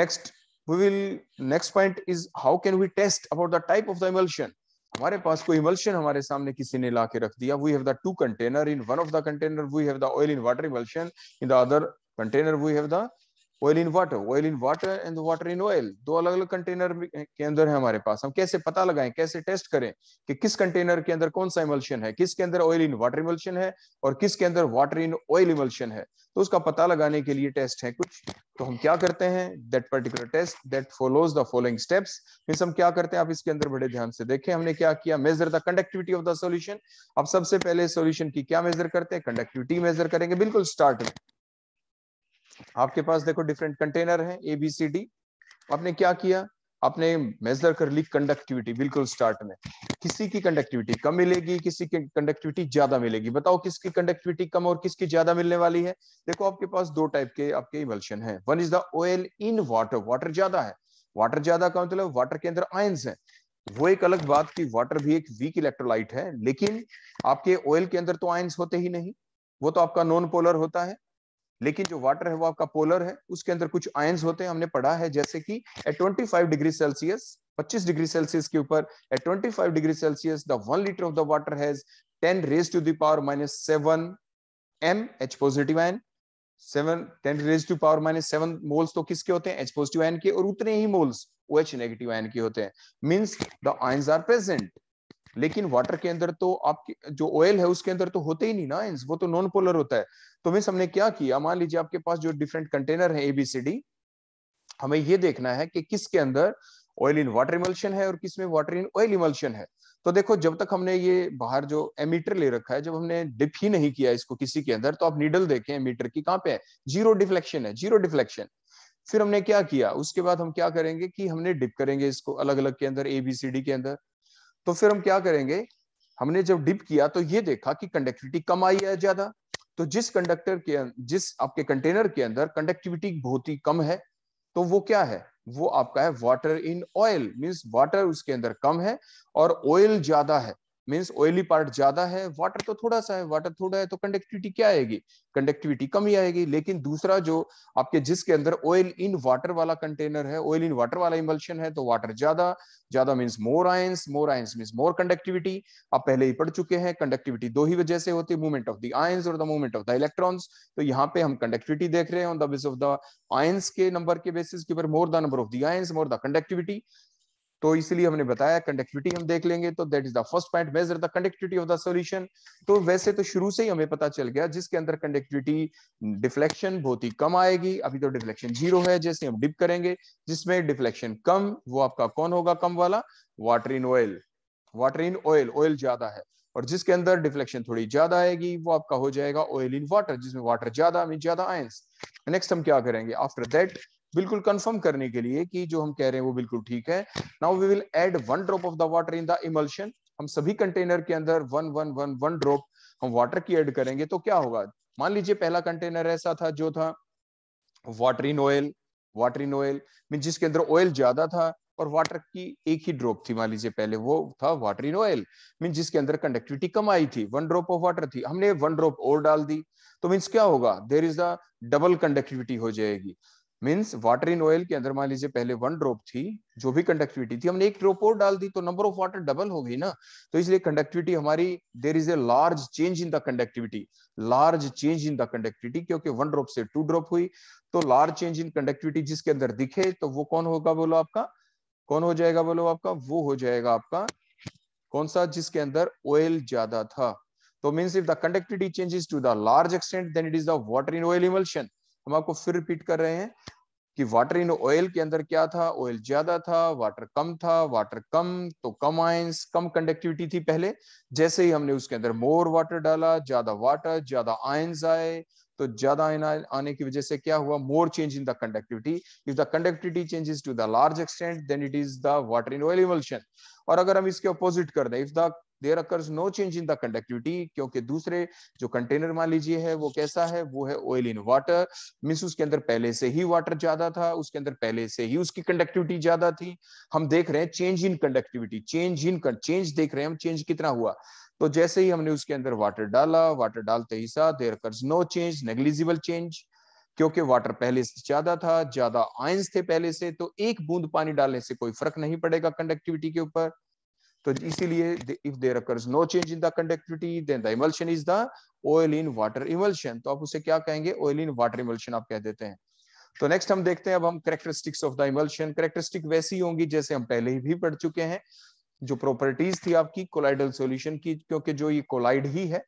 next we will next point is how can we test about the type of the emulsion हमारे पास कोई इमल्शन हमारे सामने किसी ने लाके रख दिया we have the two container in one of the container we have the oil in water emulsion in the other container we have the oil in water oil in water and water in oil दो अलग अलग container के अंदर है हमारे पास हम कैसे पता लगाएं कैसे टेस्ट करें कि किस कंटेनर के अंदर कौन सा इमल्शन है किसके अंदर ऑयल इन वाटर इमल्शन है और किसके अंदर वाटर इन ऑयल इमल्शन है तो उसका पता लगाने के लिए टेस्ट है कुछ तो हम क्या करते हैं that particular test that follows the following steps mean हम क्या करते हैं आप इसके अंदर बड़े ध्यान से देखें हमने क्या किया measure the conductivity of the solution आप सबसे पहले सोल्यूशन की क्या मेजर करते हैं कंडक्टिविटी मेजर करेंगे बिल्कुल स्टार्ट में आपके पास देखो डिफरेंट कंटेनर है ए बी सी डी आपने क्या किया आपने मेजर कर ली कंडक्टिविटी बिल्कुल स्टार्ट में किसी की कंडक्टिविटी कम मिलेगी किसी की कंडक्टिविटी ज्यादा मिलेगी बताओ किसकी कंडक्टिविटी कम और किसकी ज्यादा मिलने वाली है देखो आपके पास दो टाइप के आपके इमल्शन है one is the oil in water water ज्यादा है वाटर ज्यादा का मतलब वाटर के अंदर आयंस है वो एक अलग बात की वाटर भी एक वीक इलेक्ट्रोलाइट है लेकिन आपके ऑयल के अंदर तो आयंस होते ही नहीं वो तो आपका नॉन पोलर होता है लेकिन जो वाटर है वो आपका पोलर है उसके अंदर कुछ आयंस होते हैं हमने पढ़ा है जैसे कि at twenty five degree Celsius 25 degree Celsius के ऊपर at 25 degree Celsius the one litre of the water has 10 raise to the power minus seven M H positive ion seven ten raise to power minus seven moles तो किसके होते हैं H positive ion के और उतने ही moles O H negative ion के होते हैं means the ions are present लेकिन वाटर के अंदर तो आपके जो ऑयल है उसके अंदर तो होते ही नहीं ना आयंस वो तो नॉन पोलर होता है तो मिस हमने क्या किया मान लीजिए आपके पास जो डिफरेंट कंटेनर है एबीसीडी हमें ये देखना है कि किसके अंदर ऑयल इन वाटर इमल्शन है और किसमें वाटर इन ऑयल इमल्शन है तो देखो जब तक हमने ये बाहर जो एमीटर ले रखा है जब हमने डिप ही नहीं किया इसको किसी के अंदर तो आप निडल देखें एमीटर की कहाँ पे है जीरो डिफ्लेक्शन है जीरो डिफ्लेक्शन फिर हमने क्या किया उसके बाद हम क्या करेंगे कि हमने डिप करेंगे इसको अलग अलग के अंदर एबीसीडी के अंदर तो फिर हम क्या करेंगे हमने जब डिप किया तो ये देखा कि कंडक्टिविटी कम आई है ज्यादा तो जिस कंडक्टर के अं, जिस आपके कंटेनर के अंदर कंडक्टिविटी बहुत ही कम है तो वो क्या है वो आपका है water in oil means water उसके अंदर कम है और ऑयल ज्यादा है मीन्स ऑयली पार्ट ज्यादा है वाटर तो थोड़ा सा है वाटर थोड़ा है तो कंडक्टिविटी क्या आएगी कंडक्टिविटी कम ही आएगी लेकिन दूसरा जो आपके जिसके अंदर ऑयल इन वाटर वाला कंटेनर है ऑयल इन वाटर वाला इमल्शन है तो वाटर ज्यादा ज्यादा means more ions more ions means more conductivity आप पहले ही पढ़ चुके हैं कंडक्टिविटी दो ही वजह से होती है मूवमेंट ऑफ द आयंस और the movement of the electrons तो यहाँ पे हम कंडक्टिविटी देख रहे हैं on the base of the ions के नंबर के बेसिस के ऊपर more the number of the ions more the conductivity तो इसलिए हमने बताया कंडक्टिविटी हम देख लेंगे तो that is the first point measure the conductivity of the solution तो वैसे तो शुरू से ही हमें पता चल गया जिसके अंदर कंडक्टिविटी डिफ्लेक्शन बहुत ही कम आएगी अभी तो डिफ्लेक्शन जीरो है जैसे हम डिप करेंगे जिसमें डिफ्लेक्शन कम वो आपका कौन होगा कम वाला water in oil water in oil oil ज्यादा है और जिसके अंदर डिफ्लेक्शन थोड़ी ज्यादा आएगी वो आपका हो जाएगा ऑयल इन वाटर जिसमें वाटर ज्यादा मीन ज्यादा आयंस नेक्स्ट हम क्या करेंगे आफ्टर दैट बिल्कुल कंफर्म करने के लिए कि जो हम कह रहे हैं वो बिल्कुल ठीक है now we will add one drop of the water in the emulsion हम सभी कंटेनर के अंदर one one one one drop हम वाटर की एड करेंगे तो क्या होगा मान लीजिए पहला कंटेनर ऐसा था जो था water in oil water in oil mean जिसके अंदर ऑयल ज्यादा था और वाटर की एक ही ड्रॉप थी मान लीजिए पहले वो था वाटर इन ऑयल मीन जिसके अंदर कंडक्टिविटी कम आई थी वन ड्रॉप ऑफ वाटर थी हमने वन ड्रॉप और डाल दी तो मीन्स क्या होगा there is the double conductivity हो जाएगी मीन्स वाटर इन ऑयल के अंदर मान लीजिए पहले वन ड्रॉप थी जो भी कंडक्टिविटी थी हमने एक ड्रॉप और डाल दी तो नंबर ऑफ वाटर डबल हो गई ना तो इसलिए कंडक्टिविटी हमारी there is a large change in the conductivity large change in the conductivity क्योंकि वन ड्रॉप से टू ड्रॉप हुई तो लार्ज चेंज इन कंडक्टिविटी जिसके अंदर दिखे तो वो कौन होगा बोलो आपका कौन हो जाएगा बोलो आपका वो हो जाएगा आपका कौन सा जिसके अंदर ऑयल ज्यादा था तो means if the conductivity changes to the large extent then it is the water in oil emulsion हम आपको फिर रिपीट कर रहे हैं कि वाटर इन ऑयल के अंदर क्या था ऑयल ज्यादा था वाटर कम था वाटर कम तो कम आयंस कम कंडक्टिविटी थी पहले जैसे ही हमने उसके अंदर मोर वाटर डाला ज्यादा वाटर ज्यादा आयंस आए तो ज्यादा आयन आने की वजह से क्या हुआ more change in the conductivity if the conductivity changes to the large extent then it is the water in oil emulsion और अगर हम इसके अपोजिट कर दें if the there occurs no change in the conductivity क्योंकि दूसरे जो container मान लीजिए है वो कैसा है वो है ऑयल इन वाटर मीन्स उसके अंदर पहले से ही वाटर ज्यादा था उसके अंदर पहले से ही उसकी कंडक्टिविटी ज्यादा थी हम देख रहे हैं change in conductivity change in change देख रहे हैं हम चेंज कितना हुआ तो जैसे ही हमने उसके अंदर वाटर डाला वाटर डालते ही साथ there occurs no change negligible change क्योंकि वाटर पहले से ज्यादा था ज्यादा आयंस थे पहले से तो एक बूंद पानी डालने से कोई फर्क नहीं पड़ेगा कंडक्टिविटी के ऊपर तो इसीलिए if there occurs no change in the conductivity then the emulsion is the oil in water emulsion तो आप उसे क्या कहेंगे ऑयल इन वाटर इमल्शन आप कह देते हैं तो नेक्स्ट हम देखते हैं अब हम characteristics of the emulsion characteristic वैसी होंगी जैसे हम पहले ही भी पढ़ चुके हैं जो प्रॉपर्टीज थी आपकी कोलाइडल सॉल्यूशन की क्योंकि जो ये कोलाइड ही है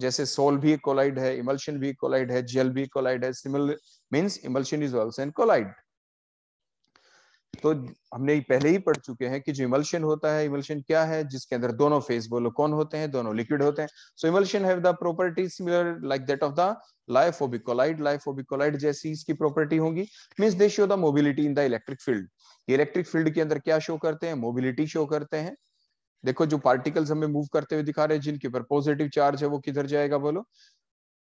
जैसे सोल भी कोलाइड है इमल्शन भी कोलाइड है जेल भी कोलाइड है similar means emulsion is also an colloid तो हमने पहले ही पढ़ चुके हैं कि जो इमल्शन होता है इमल्शन क्या है जिसके अंदर दोनों फेज बोलो कौन होते हैं दोनों लिक्विड होते हैं so emulsion have the property similar like that of the lyophobic colloid जैसी इसकी प्रॉपर्टी होगी means they show the mobility in the electric field electric field के अंदर क्या शो करते हैं मोबिलिटी शो करते हैं देखो जो पार्टिकल्स हमें मूव करते हुए दिखा रहे हैं जिनके ऊपर पॉजिटिव चार्ज है वो किधर जाएगा बोलो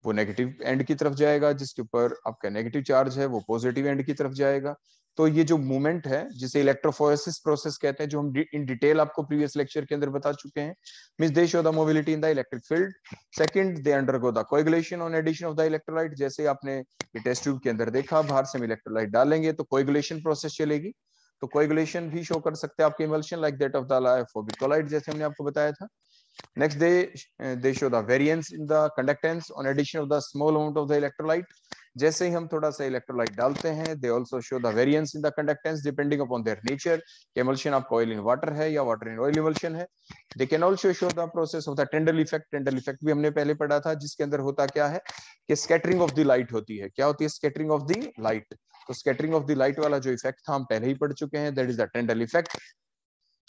वो नेगेटिव एंड की तरफ जाएगा जिसके ऊपर आपका नेगेटिव चार्ज है वो पॉजिटिव एंड की तरफ जाएगा तो ये जो मूवमेंट है जिसे इलेक्ट्रोफोरेसिस प्रोसेस कहते हैं जो हम इन डिटेल आपको प्रीवियस लेक्चर के अंदर बता चुके हैं मिस they show the mobility in the electric field second they undergo the coagulation on addition of the electrolyte जैसे आपने टेस्ट ट्यूब के अंदर देखा बाहर से हम इलेक्ट्रोलाइट डालेंगे तो कोएगुलेशन प्रोसेस चलेगी तो कोएगुलेशन भी शो कर सकते हैं आपके emulsion like that of the lyophobic colloid जैसे हमने आपको बताया था next they they show the variance in the conductance on addition of the small amount of the electrolyte जैसे ही हम थोड़ा सा इलेक्ट्रोलाइट डालते हैं they also show the variance in the conductance depending upon their nature emulsion of oil in water है या water in oil emulsion है they can also show the process of the Tyndall effect Tyndall effect भी हमने पहले पढ़ा था जिसके अंदर होता क्या है कि स्कैटरिंग ऑफ द लाइट होती है क्या होती है स्कैटरिंग ऑफ द लाइट तो स्कैटरिंग ऑफ द लाइट वाला जो इफेक्ट था हम पहले ही पढ़ चुके हैं that is the Tyndall effect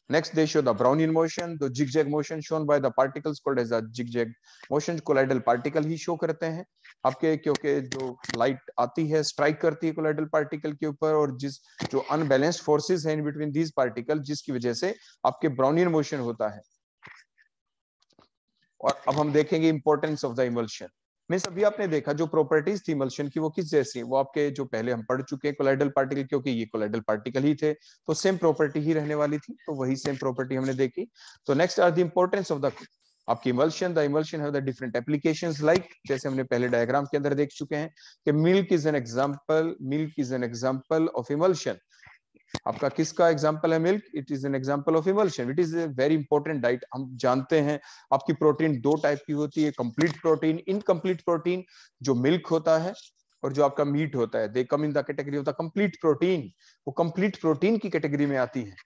Next, they show the Brownian motion, the zigzag motion shown by the particles called as a zigzag motion, colloidal particle ही show करते हैं आपके क्योंकि जो लाइट आती है स्ट्राइक करती है कोलाइडल पार्टिकल के ऊपर और जिस जो अनबैलेंस्ड फोर्सेस हैं इन बिटवीन दीज पार्टिकल जिसकी वजह से आपके ब्राउनियन मोशन होता है और अब हम देखेंगे इंपॉर्टेंस ऑफ द इमल्शन मिस अभी आपने देखा जो प्रॉपर्टीज थी मल्शन की वो किस जैसी वो आपके जो पहले हम पढ़ चुके हैं कोलाइडल पार्टिकल क्योंकि ये कोलाइडल पार्टिकल ही थे तो सेम प्रॉपर्टी ही रहने वाली थी तो वही सेम प्रॉपर्टी हमने देखी तो next are the importance of the आपकी इमल्शन द इमल्शन है डिफरेंट एप्लीकेशन लाइक जैसे हमने पहले डायग्राम के अंदर देख चुके हैं कि milk is an example milk is an example of emulsion आपका किसका एग्जाम्पल है milk it is an example of emulsion it is a very important diet हम जानते हैं आपकी प्रोटीन दो टाइप की होती है कंप्लीट प्रोटीन इनकम्प्लीट प्रोटीन जो मिल्क होता है और जो आपका मीट होता है they come in the category of the complete protein वो कंप्लीट प्रोटीन की कैटेगरी में आती है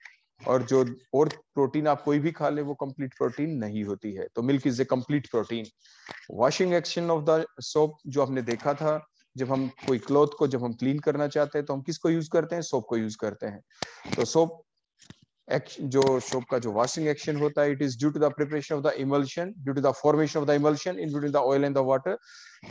और जो और प्रोटीन आप कोई भी खा ले वो कंप्लीट प्रोटीन नहीं होती है तो milk is a complete protein washing action of the soap जो आपने देखा था जब हम कोई क्लोथ को जब हम क्लीन करना चाहते हैं तो हम किसको यूज करते हैं सोप को यूज करते हैं तो सोप जो सोप का जो वॉशिंग एक्शन होता है it is due to the preparation of the emulsion due to the formation of the emulsion in between the oil and the water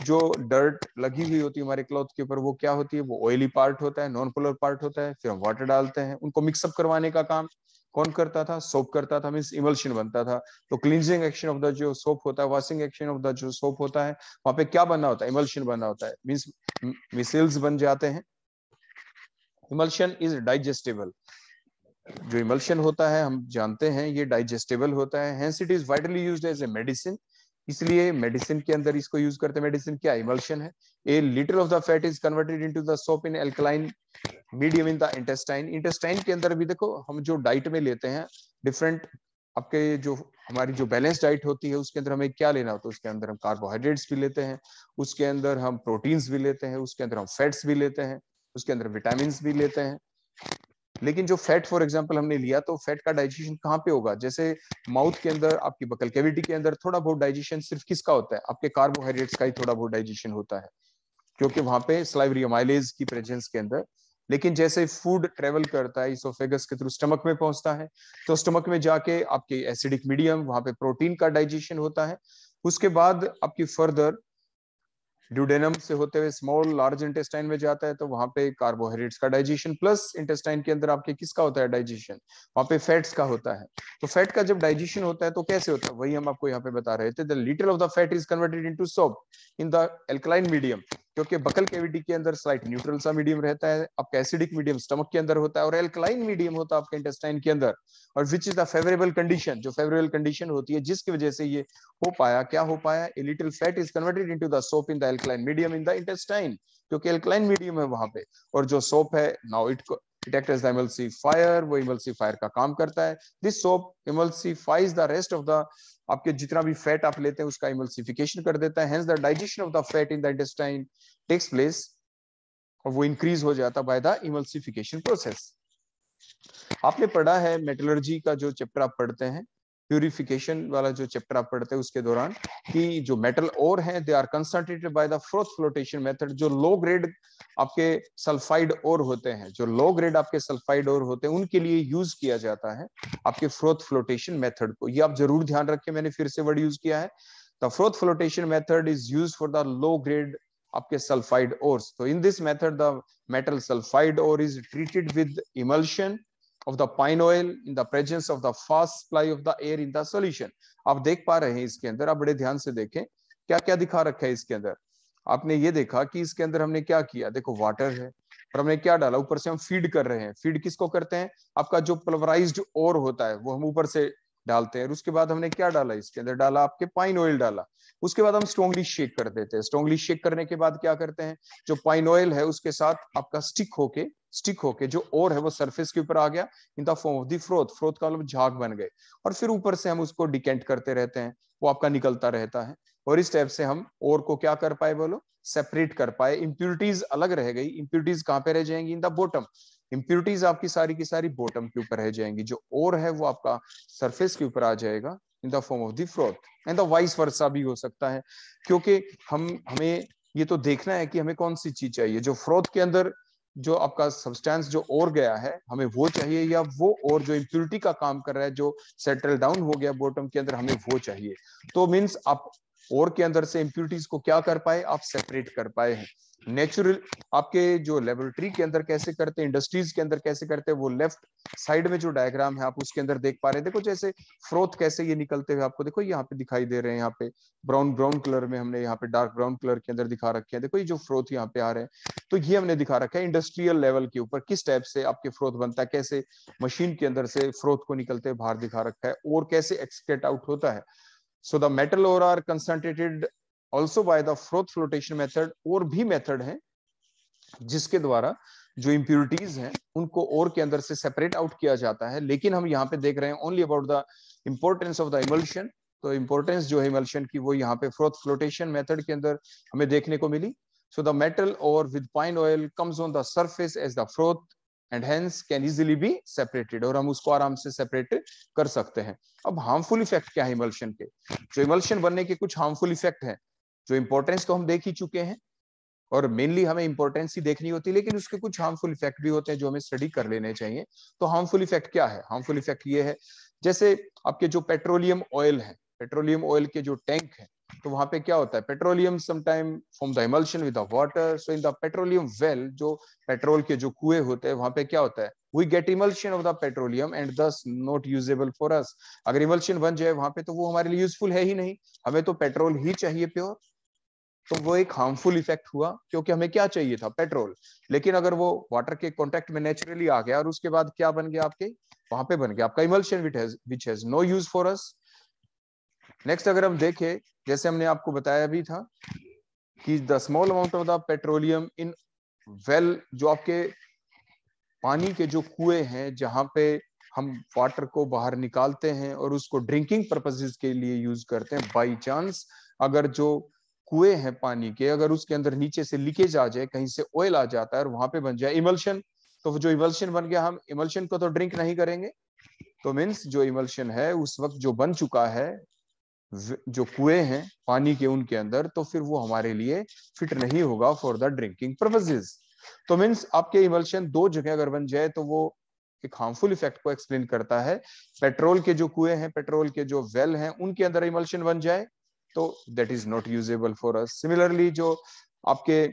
जो डर्ट लगी हुई होती है हमारे क्लॉथ के ऊपर वो क्या होती है वो ऑयली पार्ट होता है नॉन पोलर पार्ट होता है फिर हम वाटर डालते हैं उनको मिक्सअप करवाने का काम कौन करता था सोप करता था मीन्स इमल्शन बनता था तो क्लींजिंग एक्शन ऑफ द जो सोप होता है वॉशिंग एक्शन ऑफ द जो सोप होता है वहां पे क्या बनना होता है इमल्शन बनना होता है मीन्स मिसेल्स बन जाते हैं इमल्शन इज डाइजेस्टेबल जो इमल्शन होता है हम जानते हैं ये डाइजेस्टेबल होता है hence it is widely used as a medicine इसलिए मेडिसिन के अंदर इसको यूज करते हैं मेडिसिन क्या इमल्शन है a little of the fat is converted into the soap in alkaline medium in the intestine intestine के अंदर भी देखो हम जो डाइट में लेते हैं डिफरेंट आपके जो हमारी जो बैलेंस डाइट होती है उसके अंदर हमें क्या लेना होता है उसके अंदर हम कार्बोहाइड्रेट्स भी लेते हैं उसके अंदर हम प्रोटीन्स भी लेते हैं उसके अंदर हम फैट्स भी लेते हैं उसके अंदर विटामिन भी लेते हैं लेकिन जो फैट फॉर एग्जाम्पल हमने लिया तो फैट का डाइजेशन कहाँ पे होगा जैसे माउथ के अंदर आपकी बकल कैविटी के अंदर थोड़ा बहुत डाइजेशन सिर्फ किसका होता है आपके कार्बोहाइड्रेट्स का ही थोड़ा बहुत डाइजेशन होता है क्योंकि वहां पे स्लाइवरी माइलेज की प्रेजेंस के अंदर लेकिन जैसे फूड ट्रेवल करता है इसोफेगस के थ्रू स्टमक में पहुंचता है तो स्टमक में जाके आपके एसिडिक मीडियम वहां पे प्रोटीन का डाइजेशन होता है उसके बाद आपकी फर्दर ड्यूडेनम से होते हुए स्मॉल लार्ज इंटेस्टाइन में जाता है तो वहां पे कार्बोहाइड्रेट्स का डाइजेशन प्लस इंटेस्टाइन के अंदर आपके किसका होता है डाइजेशन वहां पे फैट्स का होता है तो फैट का जब डाइजेशन होता है तो कैसे होता है वही हम आपको यहाँ पे बता रहे थे the little of the fat is converted into soap in the alkaline medium क्योंकि बकल कैविटी के अंदर स्लाइट न्यूट्रल सा मीडियम रहता है आपका एसिडिक मीडियम स्टमक के अंदर होता है और एल्कलाइन मीडियम होता है आपके इंटेस्टाइन के अंदर और which is the favourable condition जो फेवरेबल कंडीशन होती है जिसकी वजह से ये हो पाया क्या हो पाया a little fat is converted into the soap in the alkaline medium in the intestine क्योंकि एल्कलाइन मीडियम है वहां पे और जो सोप है now it it acts as the emulsifier वो emulsifier का काम करता है this soap emulsifies the rest of the आपके जितना भी फैट आप लेते हैं उसका इमल्सिफिकेशन कर देता है digestion of the fat in the intestine takes place और वो इंक्रीज हो जाता बाय द इमल्सिफिकेशन प्रोसेस आपने पढ़ा है मेटलर्जी का जो चैप्टर आप पढ़ते हैं प्यूरिफिकेशन वाला जो चैप्टर आप पढ़ते हैं उसके दौरान कि जो मेटल और हैं they are concentrated by the froth flotation method जो लो ग्रेड आपके सल्फाइड और होते हैं जो लो ग्रेड आपके सल्फाइड और होते हैं उनके लिए यूज किया जाता है आपके फ्रोथ फ्लोटेशन मेथड को ये आप जरूर ध्यान रखें मैंने फिर से वर्ड यूज किया है the froth flotation method is use for the low grade आपके सल्फाइड ओर तो in this method the metal sulphide ore is treated with emulsion of the pine oil in the presence of the fast supply of the air in the solution आप देख पा रहे हैं इसके अंदर आप बड़े ध्यान से देखें क्या क्या दिखा रखा है इसके अंदर आपने ये देखा कि इसके अंदर हमने क्या किया देखो वाटर है और हमने क्या डाला ऊपर से हम फीड कर रहे हैं फीड किसको करते हैं आपका जो पलवराइज और होता है वो हम ऊपर से डालते हैं और उसके बाद हमने क्या डाला इसके अंदर डाला आपके पाइन ऑयल डाला उसके बाद हम स्ट्रॉन्गली शेक कर देते हैं स्ट्रॉन्गली शेक करने के बाद क्या करते हैं जो पाइन ऑयल है उसके साथ आपका स्टिक होके स्टिक होके जो और है वो सरफेस के ऊपर आ गया in the form of the froth का मतलब झाग बन गए और फिर ऊपर से हम उसको डिकेंट करते रहते हैं वो आपका निकलता रहता है और इस टाइप से हम और को क्या कर पाए बोलो सेपरेट कर पाए इंप्यूरिटीज अलग रह गई इंप्यूरिटीज कहाँ पे रह जाएंगी इन द बॉटम इंप्यूरिटीज आपकी सारी की सारी बॉटम के ऊपर रह जाएंगी जो और है वो आपका सरफेस के ऊपर आ जाएगा in the form of froth froth and the vice versa भी हो सकता है क्योंकि हम हमें ये तो देखना है कि हमें कौन सी चीज चाहिए जो फ्रोथ के अंदर जो आपका सब्सटेंस जो और गया है हमें वो चाहिए या वो और जो इम्प्यूरिटी का काम कर रहा है जो सेटल डाउन हो गया बॉटम के अंदर हमें वो चाहिए तो मीन्स आप और के अंदर से इम्प्यूरिटीज को क्या कर पाए आप सेपरेट कर पाए हैं नेचुरल आपके जो लेबोरेटरी के अंदर कैसे करते हैं इंडस्ट्रीज के अंदर कैसे करते हैं वो लेफ्ट साइड में जो डायग्राम है आप उसके अंदर देख पा रहे हैं देखो जैसे फ्रोथ कैसे ये निकलते हुए आपको देखो यहाँ पे दिखाई दे रहे हैं यहाँ पे ब्राउन ब्राउन कलर में हमने यहाँ पे डार्क ब्राउन कलर के अंदर दिखा रखे हैं देखो ये जो फ्रोथ यहाँ पे आ रहे हैं तो ये हमने दिखा रखा है इंडस्ट्रियल लेवल के ऊपर किस टाइप से आपके फ्रोथ बनता है कैसे मशीन के अंदर से फ्रोथ को निकलते हुए बाहर दिखा रखा है और कैसे एक्सकेट आउट होता है so the metal ore are concentrated also by the froth flotation method और भी मेथड है जिसके द्वारा जो इंप्यूरिटीज हैं उनको और के अंदर से सेपरेट आउट किया जाता है लेकिन हम यहाँ पे देख रहे हैं only about the importance of the emulsion तो इम्पोर्टेंस जो है इमल्शन की वो यहाँ पे फ्रोथ फ्लोटेशन मेथड के अंदर हमें देखने को मिली so the metal ore with pine oil comes on the surface as the froth and hence can easily be separated और हम उसको आराम से सेपरेट कर सकते हैं अब हार्मफुल इफेक्ट क्या है emulsion के जो इमल्शन बनने के कुछ हार्मफुल इफेक्ट है जो इम्पोर्टेंस को हम देख ही चुके हैं और मेनली हमें इंपॉर्टेंस ही देखनी होती है लेकिन उसके कुछ हार्मफुल इफेक्ट भी होते हैं जो हमें स्टडी कर लेने चाहिए तो हार्मफुल इफेक्ट क्या है हार्मफुल इफेक्ट ये है जैसे आपके जो पेट्रोलियम ऑयल है पेट्रोलियम ऑयल के जो टैंक है तो वहां पे क्या होता है petroleum sometime from the emulsion with water so in the petroleum well जो पेट्रोल के जो कुएं होते हैं वहां पे क्या होता है we get emulsion of the petroleum and this not usable for us अगर इमल्शन बन जाए वहां पे तो वो हमारे लिए यूजफुल है ही नहीं हमें तो पेट्रोल ही चाहिए प्योर तो वो एक हार्मफुल इफेक्ट हुआ क्योंकि हमें क्या चाहिए था पेट्रोल लेकिन अगर वो वाटर के कॉन्टेक्ट में नेचुरली आ गया और उसके बाद क्या बन गया आपके वहां पे बन गया आपका emulsion which has no use for us next अगर हम देखें जैसे हमने आपको बताया भी था कि the small amount of the petroleum in well जो आपके पानी के जो कुएं हैं जहां पे हम वाटर को बाहर निकालते हैं और उसको ड्रिंकिंग पर्पजेज के लिए यूज करते हैं बाई चांस अगर जो कुएं हैं पानी के अगर उसके अंदर नीचे से लीकेज आ जाए कहीं से ऑयल आ जाता है और वहां पे बन जाए इमल्शन तो जो इमल्शन बन गया हम इमल्शन को तो ड्रिंक नहीं करेंगे तो मीन्स जो इमल्शन है उस वक्त जो बन चुका है जो कुएं हैं पानी के उनके अंदर तो फिर वो हमारे लिए फिट नहीं होगा फॉर द ड्रिंकिंग पर्पजेज तो मीन्स आपके इमल्शन दो जगह अगर बन जाए तो वो एक हार्मफुल इफेक्ट को एक्सप्लेन करता है पेट्रोल के जो कुएं हैं पेट्रोल के जो वेल हैं उनके अंदर इमल्शन बन जाए तो that is not usable for us similarly जो आपके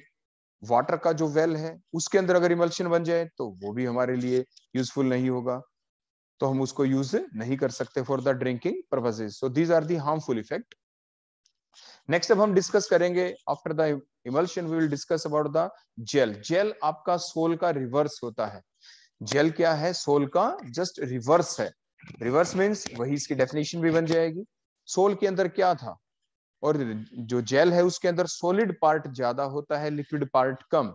वाटर का जो वेल है उसके अंदर अगर इमल्शन बन जाए तो वो भी हमारे लिए यूजफुल नहीं होगा तो हम उसको यूज नहीं कर सकते for the drinking purposes so these are the harmful effect next अब हम डिस्कस करेंगे after the emulsion we will discuss about the gel gel आपका सोल का रिवर्स होता है जेल क्या है सोल का जस्ट रिवर्स है रिवर्स मीन्स वही इसकी डेफिनेशन भी बन जाएगी सोल के अंदर क्या था और जो जेल है उसके अंदर सॉलिड पार्ट ज्यादा होता है लिक्विड पार्ट कम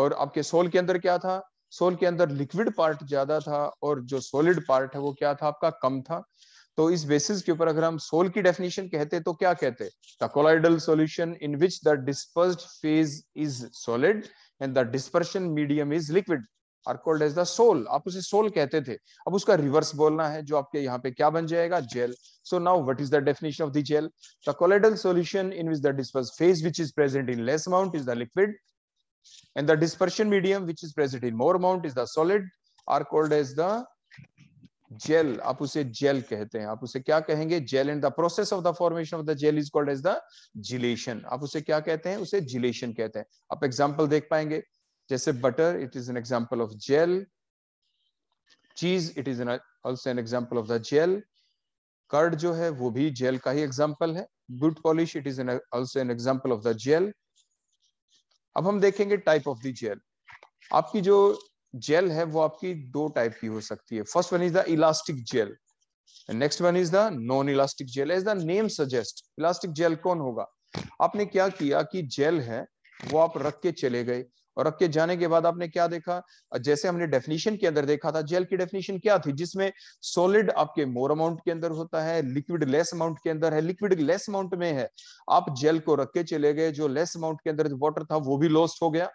और आपके सोल के अंदर क्या था सोल के अंदर लिक्विड पार्ट ज्यादा था और जो सॉलिड पार्ट है वो क्या था आपका कम था तो इस बेसिस के ऊपर अगर हम सोल की डेफिनेशन कहते तो क्या कहते the colloidal solution in which the disperse phase is solid and the dispersion medium is liquid are as the sol आप उसे सोल कहते थे अब उसका रिवर्स बोलना है जो आपके यहाँ पे क्या बन जाएगा gel so now what is the definition of the gel the colloidal solution in which the disperse phase which is present in less amount is the liquid and the dispersion medium which is present in more amount is the solid are called as the gel आप उसे gel कहते हैं आप उसे क्या कहेंगे gel and the process of the formation of the gel is called as the gelation आप उसे क्या कहते हैं उसे gelation कहते हैं आप example देख पाएंगे जैसे butter it is an example of gel cheese it is also an example of the gel curd जो है वो भी जेल का ही एग्जाम्पल है good polish it is an also an example of the gel अब हम देखेंगे टाइप ऑफ द जेल आपकी जो जेल है वो आपकी दो टाइप की हो सकती है first one is the elastic gel next one is the non elastic gel is the name suggest elastic gel कौन होगा आपने क्या किया कि जेल है वो आप रख के चले गए और रख के जाने के बाद आपने क्या देखा जैसे हमने डेफिनेशन के अंदर देखा था जेल की डेफिनेशन क्या थी जिसमें सॉलिड आपके मोर अमाउंट के अंदर होता है लिक्विड लेस अमाउंट के अंदर है लिक्विड लेस अमाउंट में है आप जेल को रख के चले गए जो लेस अमाउंट के अंदर वॉटर था वो भी लॉस्ट हो गया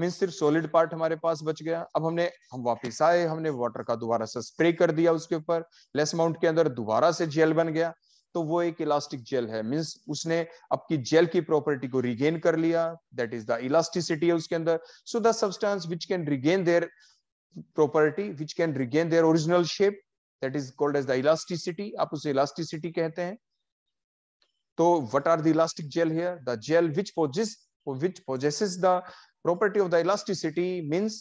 मीन सिर्फ सॉलिड पार्ट हमारे पास बच गया अब हमने हम वापस आए हमने वाटर का दोबारा से स्प्रे कर दिया उसके ऊपर लेस अमाउंट के अंदर दोबारा से जेल बन गया तो वो एक इलास्टिक जेल है मीन्स उसने आपकी जेल की प्रॉपर्टी को रिगेन कर लिया दैट इज द इलास्टिसिटी है उसके अंदर so the substance which can regain their property which can regain their original shape that is called as the elasticity आप उसे इलास्टिसिटी कहते हैं तो what are the elastic gel here the gel which possess which possesses the property of the elasticity means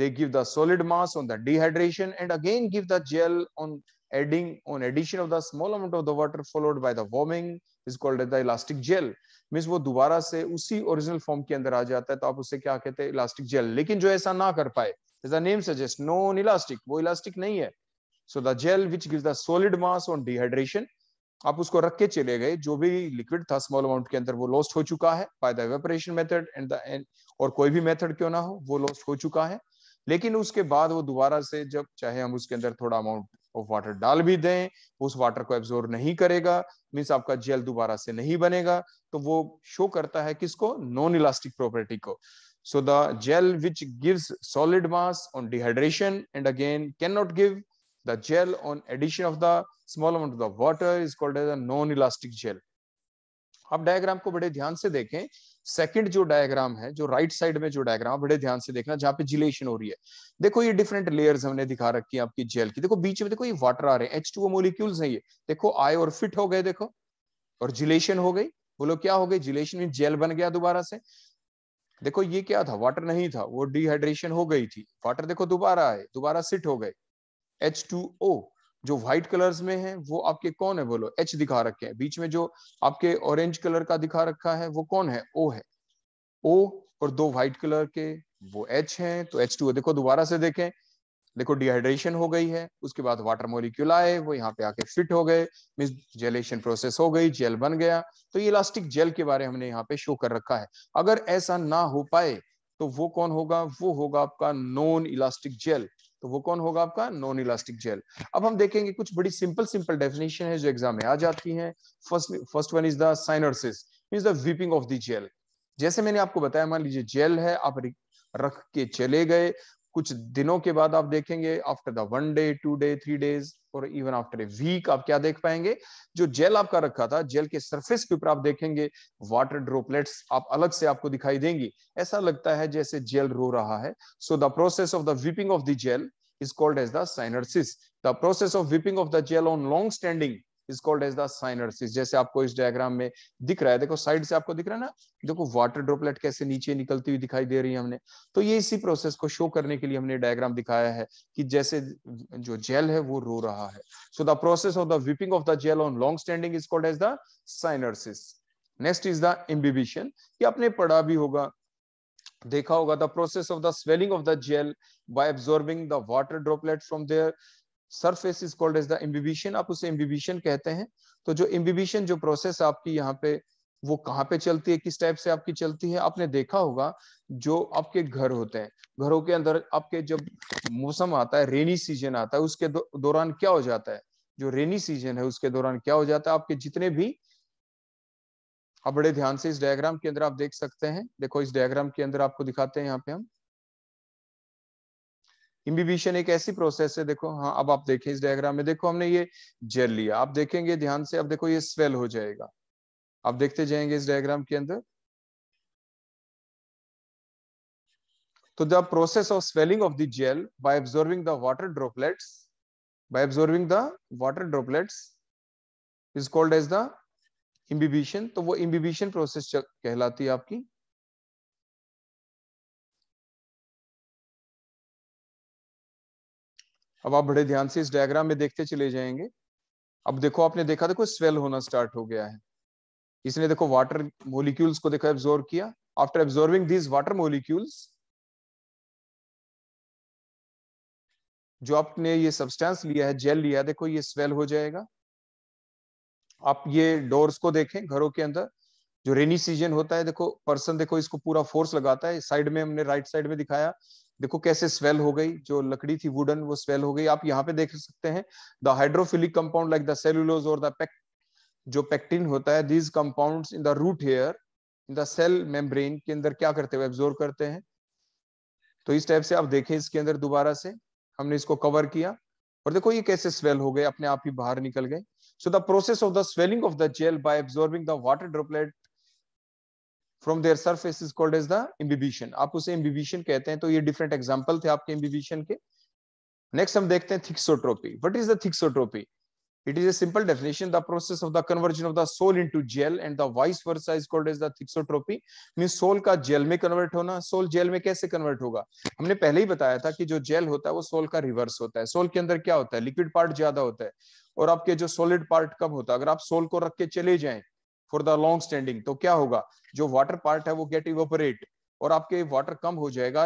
they give the solid mass on the dehydration and again give the gel on adding on addition of the small amount of the water followed by the warming is called as the elastic gel means wo dobara se usi original form ke andar aa jata hai to aap usse kya kehte हैं elastic gel lekin jo aisa na kar paye as the name suggest non elastic wo elastic nahi hai so the gel which gives the solid mass on dehydration आप उसको रख के चले गए जो भी liquid था स्मॉल अमाउंट के अंदर वो लॉस्ट हो चुका है by the evaporation method and the and और कोई भी मेथड क्यों ना हो वो लॉस्ट हो चुका है लेकिन उसके बाद वो दोबारा से जब चाहे हम उसके अंदर थोड़ा अमाउंट और वाटर डाल भी दें उस वाटर को एब्जोर्व नहीं करेगा मीन्स आपका जेल दोबारा से नहीं बनेगा तो वो शो करता है किसको नॉन इलास्टिक प्रॉपर्टी को so the gel which gives solid mass on dehydration and again can not give the gel on addition of the small amount of the water is called as a non elastic gel आप diagram को बड़े ध्यान से देखें second जो diagram है जो right right side में जो डायग्राम बड़े ध्यान से देखना जहां पे जिलेशन हो रही है देखो ये डिफरेंट लेयर्स हमने दिखा रखी है आपकी जेल की देखो बीच में देखो ये वाटर आ रहे हैं एच टू मोलिक्यूल्स है ये देखो आए और फिट हो गए देखो और जिलेशन हो गई बोलो क्या हो गई जिलेशन में जेल बन गया दोबारा से देखो ये क्या था वाटर नहीं था वो डिहाइड्रेशन हो गई थी वाटर देखो दोबारा आए दोबारा सिट हो गए एच टू ओ जो व्हाइट कलर्स में है वो आपके कौन है बोलो एच दिखा रखे हैं बीच में जो आपके ऑरेंज कलर का दिखा रखा है वो कौन है ओ है ओ और दो व्हाइट कलर के वो एच तो है तो एच टू देखो दोबारा से देखें देखो डिहाइड्रेशन हो गई है उसके बाद वाटर मोलिक्यूल आए वो यहाँ पे आके फिट हो गए मिस जेलेशन प्रोसेस हो गई जेल बन गया तो ये इलास्टिक जेल के बारे हमने यहाँ पे शो कर रखा है अगर ऐसा ना हो पाए तो वो कौन होगा वो होगा आपका नॉन इलास्टिक जेल तो वो कौन होगा आपका नॉन इलास्टिक जेल अब हम देखेंगे कुछ बड़ी सिंपल सिंपल डेफिनेशन है जो एग्जाम में आ जाती है first first one is the syneresis mean the weeping of the gel जैसे मैंने आपको बताया मान लीजिए जेल है आप रख के चले गए कुछ दिनों के बाद आप देखेंगे after the one day two day three days और इवन आफ्टर ए वीक आप क्या देख पाएंगे जो जेल आपका रखा था जेल के सरफेस के ऊपर आप देखेंगे वाटर ड्रोपलेट्स आप अलग से आपको दिखाई देंगी ऐसा लगता है जैसे जेल रो रहा है so the process of the weeping of the gel is called as the syneresis the process of weeping of the gel on long standing is called as the syneresis जैसे आपको इस डायग्राम में दिख रहा है देखो साइड से आपको दिख रहा है ना देखो वाटर ड्रोपलेट कैसे नीचे निकलती हुई दिखाई दे रही है हमने तो ये इसी प्रोसेस को शो करने के लिए हमने डायग्राम दिखाया है कि जैसे जो जेल है वो रो रहा है so the process of the weeping of the gel on long standing is called as the syneresis next is the imbibition ये आपने पढ़ा भी होगा देखा होगा the process of the swelling of the gel by absorbing the water droplet from their surface is called as the imbibition आप उसे imbibition कहते हैं तो जो इम्बिबिशन जो प्रोसेस आपकी यहाँ पे वो कहाँ पे चलती है किस टाइप से आपकी चलती है आपने देखा होगा जो आपके घर होते हैं घरों के अंदर आपके जब मौसम आता है रेनी सीजन आता है उसके दौरान क्या हो जाता है जो रेनी सीजन है उसके दौरान क्या हो जाता है आपके जितने भी आप बड़े ध्यान से इस डायग्राम के अंदर आप देख सकते हैं देखो इस डायग्राम के अंदर आपको दिखाते हैं यहाँ पे हम इम्बिबिशन एक ऐसी प्रोसेस है देखो हाँ अब आप देखें इस डायग्राम में देखो हमने ये जेल लिया आप देखेंगे ध्यान से अब देखो ये स्वेल हो जाएगा आप देखते जाएंगे इस डायग्राम के अंदर तो the process of swelling of the gel by absorbing the water droplets by absorbing the water droplets is called as the imbibition तो वो इम्बिबिशन प्रोसेस कहलाती है आपकी अब आप बड़े ध्यान से इस डायग्राम में देखते चले जाएंगे अब देखो आपने देखा देखो स्वेल होना स्टार्ट हो गया है इसने देखो वाटर मोलिक्यूल्स को देखो एब्जॉर्व किया after absorbing these water molecules जो आपने ये सब्सटेंस लिया है जेल लिया है देखो ये स्वेल हो जाएगा आप ये डोर्स को देखें घरों के अंदर जो रेनी सीजन होता है देखो पर्सन देखो इसको पूरा फोर्स लगाता है साइड में हमने राइट साइड में दिखाया देखो कैसे स्वेल हो गई जो लकड़ी थी वुडन वो स्वेल हो गई आप यहाँ पे देख सकते हैं the hydrophilic compound like the cellulose और द पैक जो पैक्टिन होता है these compound in the root hair in the cell membrane के अंदर क्या करते हुए एब्जोर्व करते हैं तो इस टाइप से आप देखें इसके अंदर दोबारा से हमने इसको कवर किया और देखो ये कैसे स्वेल हो गए अपने आप ही बाहर निकल गए so the process of the swelling of the gel by absorbing the water droplet from their surface is called as the imbibition आप उसे इम्बिबिशन कहते हैं तो ये डिफरेंट एग्जाम्पल थे आपके इम्बिबिशन के नेक्स्ट हम देखते हैं thixotropy what is the thixotropy it is a simple definition the process of the conversion of the sol in gel and the vice versa is called as the thixotropy mean sol का gel में convert होना sol gel में कैसे convert होगा हमने पहले ही बताया था कि जो जेल होता है वो सोल का रिवर्स होता है सोल के अंदर क्या होता है लिक्विड पार्ट ज्यादा होता है और आपके जो सॉलिड पार्ट कब होता है अगर आप सोल को रख के चले जाए फॉर द लॉन्ग स्टैंडिंग तो क्या होगा जो वाटर पार्ट है वो गेट इवोपरेट और आपके वाटर कम हो जाएगा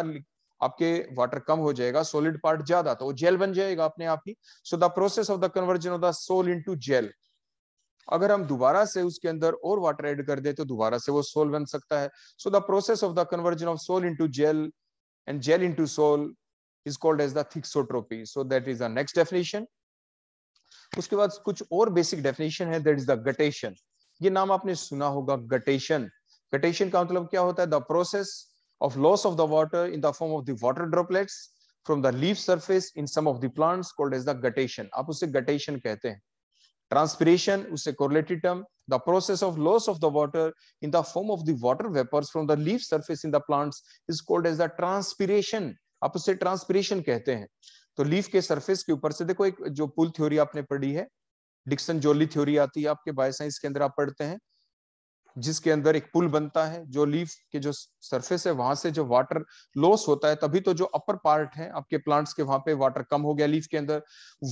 आपके वाटर कम हो जाएगा सॉलिड पार्ट ज्यादा तो जेल बन जाएगा अपने आप ही so the process of the conversion of the sol into gel अगर हम दोबारा से उसके अंदर और वाटर ऐड कर दे तो दोबारा से वो सोल बन सकता है so the process of the conversion of sol into gel and gel into sol is called as the thixotropy so that is the next definition उसके बाद कुछ और बेसिक डेफिनेशन है दैट इज द गटेशन ये नाम आपने सुना होगा गटेशन गटेशन का मतलब क्या होता है the process of loss of the water in the form of the water droplets from the leaf surface in some of the plants called as the guttation आप उसे guttation कहते हैं transpiration उसे correlated term the process of loss of the water in the form of the water vapors from the leaf surface in the plants is called as the transpiration आप उसे transpiration कहते हैं तो leaf के surface के ऊपर से देखो एक जो पुल थ्योरी आपने पढ़ी है डिक्सन जोली थ्योरी आती है आपके बायो साइंस के अंदर आप पढ़ते हैं जिसके अंदर एक पुल बनता है जो लीफ के जो सरफेस है वहां से जो वाटर लॉस होता है तभी तो जो अपर पार्ट है आपके प्लांट्स के वहां पे वाटर कम हो गया लीफ के अंदर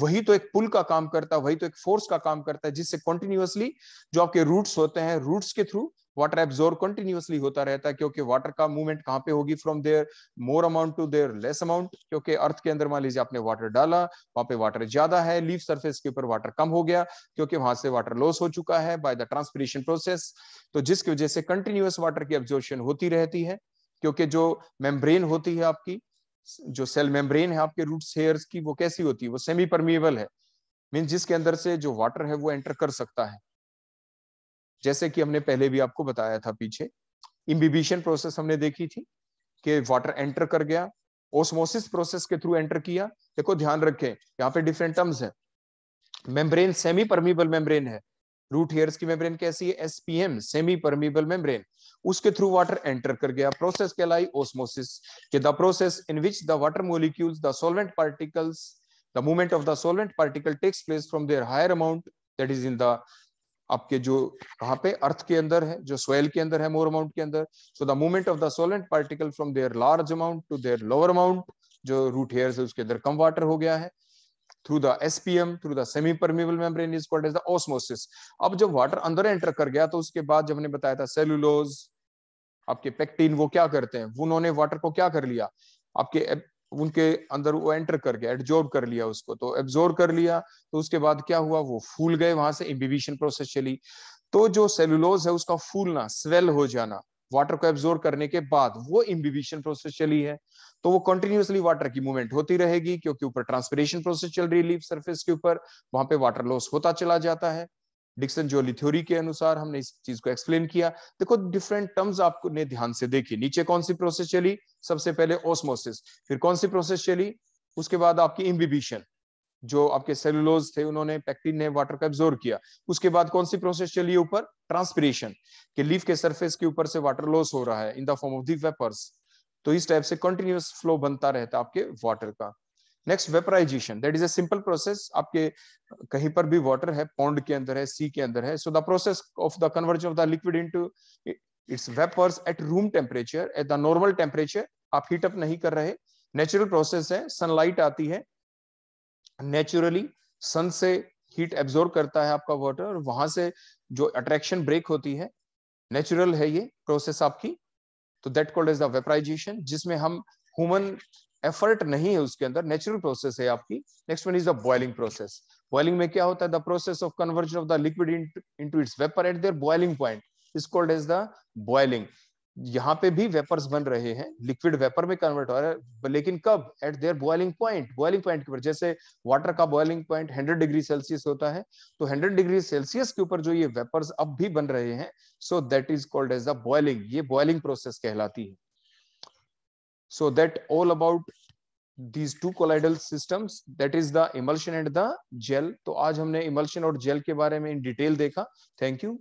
वही तो एक पुल का काम करता है वही तो एक फोर्स का काम करता है जिससे कंटिन्यूअसली जो आपके रूट्स होते हैं रूट्स के थ्रू वाटर एब्जोर्व कंटिन्यूसली होता रहता है क्योंकि वाटर का मूवमेंट कहाँ पे होगी from their more amount to their less amount क्योंकि अर्थ के अंदर मान लीजिए आपने वाटर डाला वहां पे वाटर ज्यादा है लीफ सरफेस के ऊपर वाटर कम हो गया क्योंकि वहां से वाटर लॉस हो चुका है बाय द ट्रांसपरेशन प्रोसेस तो जिसकी वजह से कंटिन्यूस वाटर की एब्जोर्शन होती रहती है क्योंकि जो मेम्ब्रेन होती है आपकी जो सेल मेम्ब्रेन है आपके रूट हेयर्स की वो कैसी होती है वो सेमी परमिएबल है मीन जिसके अंदर से जो वाटर है वो एंटर कर सकता है जैसे कि हमने पहले भी आपको बताया था पीछे इम्बिबिशन प्रोसेस हमने देखी थी कि वाटर एंटर कर गया ओस्मोसिस प्रोसेस के थ्रू एंटर किया देखो ध्यान रखें यहाँ पे डिफरेंट टर्म्स है मेम्ब्रेन सेमी परमिबल मेम्ब्रेन है रूट हेयर्स की मेम्ब्रेन कैसी है एसपीएम सेमी परमिबल मेम्ब्रेन उसके थ्रू वाटर एंटर कर गया प्रोसेस कहलाई ओस्मोसिस कि the process in which the water molecules the solvent particles the movement of the solvent particle takes place from their higher amount that is in the आपके जो कहाँ पे अर्थ के अंदर है जो सोयल के अंदर है मोर अमाउंट के अंदर so the movement of the solvent particle from their large amount to their lower amount जो रूट हेयर है उसके अंदर कम वाटर हो गया है through the SPM through the semi permeable membrane is called as the osmosis अब जब वाटर अंदर एंटर कर गया तो उसके बाद जब हमने बताया था सेलुलोज आपके पेक्टिन वो क्या करते हैं उन्होंने वाटर को क्या कर लिया आपके उनके अंदर वो एंटर कर गया एब्जॉर्ब कर लिया उसको तो एब्जॉर्ब कर लिया तो उसके बाद क्या हुआ वो फूल गए वहां से इम्बिबिशन प्रोसेस चली तो जो सेलुलोज है उसका फूलना स्वेल हो जाना वाटर को एब्जॉर्ब करने के बाद वो इम्बिबिशन प्रोसेस चली है तो वो कंटिन्यूसली वाटर की मूवमेंट होती रहेगी क्योंकि ऊपर ट्रांसपेरेशन प्रोसेस चल रही है लीफ सरफेस के ऊपर वहां पे वाटर लॉस होता चला जाता है डिक्सन जोली थ्योरी के अनुसार हमने इस चीज को एक्सप्लेन किया देखो डिफरेंट टर्म्स आपको ने ध्यान से देखी नीचे कौन सी प्रोसेस चली सबसे पहले ओस्मोसिस फिर कौन सी प्रोसेस चली उसके बाद आपकी इम्बिबिशन जो आपके सेलुलोज थे उन्होंने पैक्टिन ने वाटर का एब्जोर्व किया उसके बाद कौन सी प्रोसेस चली ऊपर ट्रांसपिरेशन के लीफ के सरफेस के ऊपर से वाटर लॉस हो रहा है in the form of the vapours तो इस टाइप से कंटिन्यूस फ्लो बनता रहता है आपके वाटर का next vaporisation that is a simple process आपके कहीं पर भी वाटर है पॉन्ड के अंदर है सी के अंदर है so the process of the conversion of the liquid into its vapours at room temperature at the normal temperature आप हीटअप नहीं कर रहे नेचुरल प्रोसेस है सनलाइट आती है नेचुरली सन से हीट एब्जॉर्ब करता है आपका वाटर और वहां से जो अट्रैक्शन ब्रेक होती है नेचुरल है ये प्रोसेस आपकी तो that called is the vaporisation जिसमें हम ह्यूमन एफर्ट नहीं है उसके अंदर नेचुरल प्रोसेस है आपकी next one is the boiling process boiling में क्या होता है the process of conversion of the liquid to its vapour at their boiling point is called as the boiling यहाँ पे भी वेपर्स बन रहे हैं लिक्विड वेपर में कन्वर्ट हो रहा है लेकिन कब at their boiling point boiling point के ऊपर जैसे वाटर का बॉइलिंग पॉइंट 100 डिग्री सेल्सियस होता है तो 100 डिग्री सेल्सियस के ऊपर जो ये वेपर्स अब भी बन रहे हैं so that is called as the boiling ये बॉइलिंग प्रोसेस कहलाती है so that all about these two colloidal systems that is the emulsion and the gel to aaj humne emulsion aur gel ke bare mein in detail dekha thank you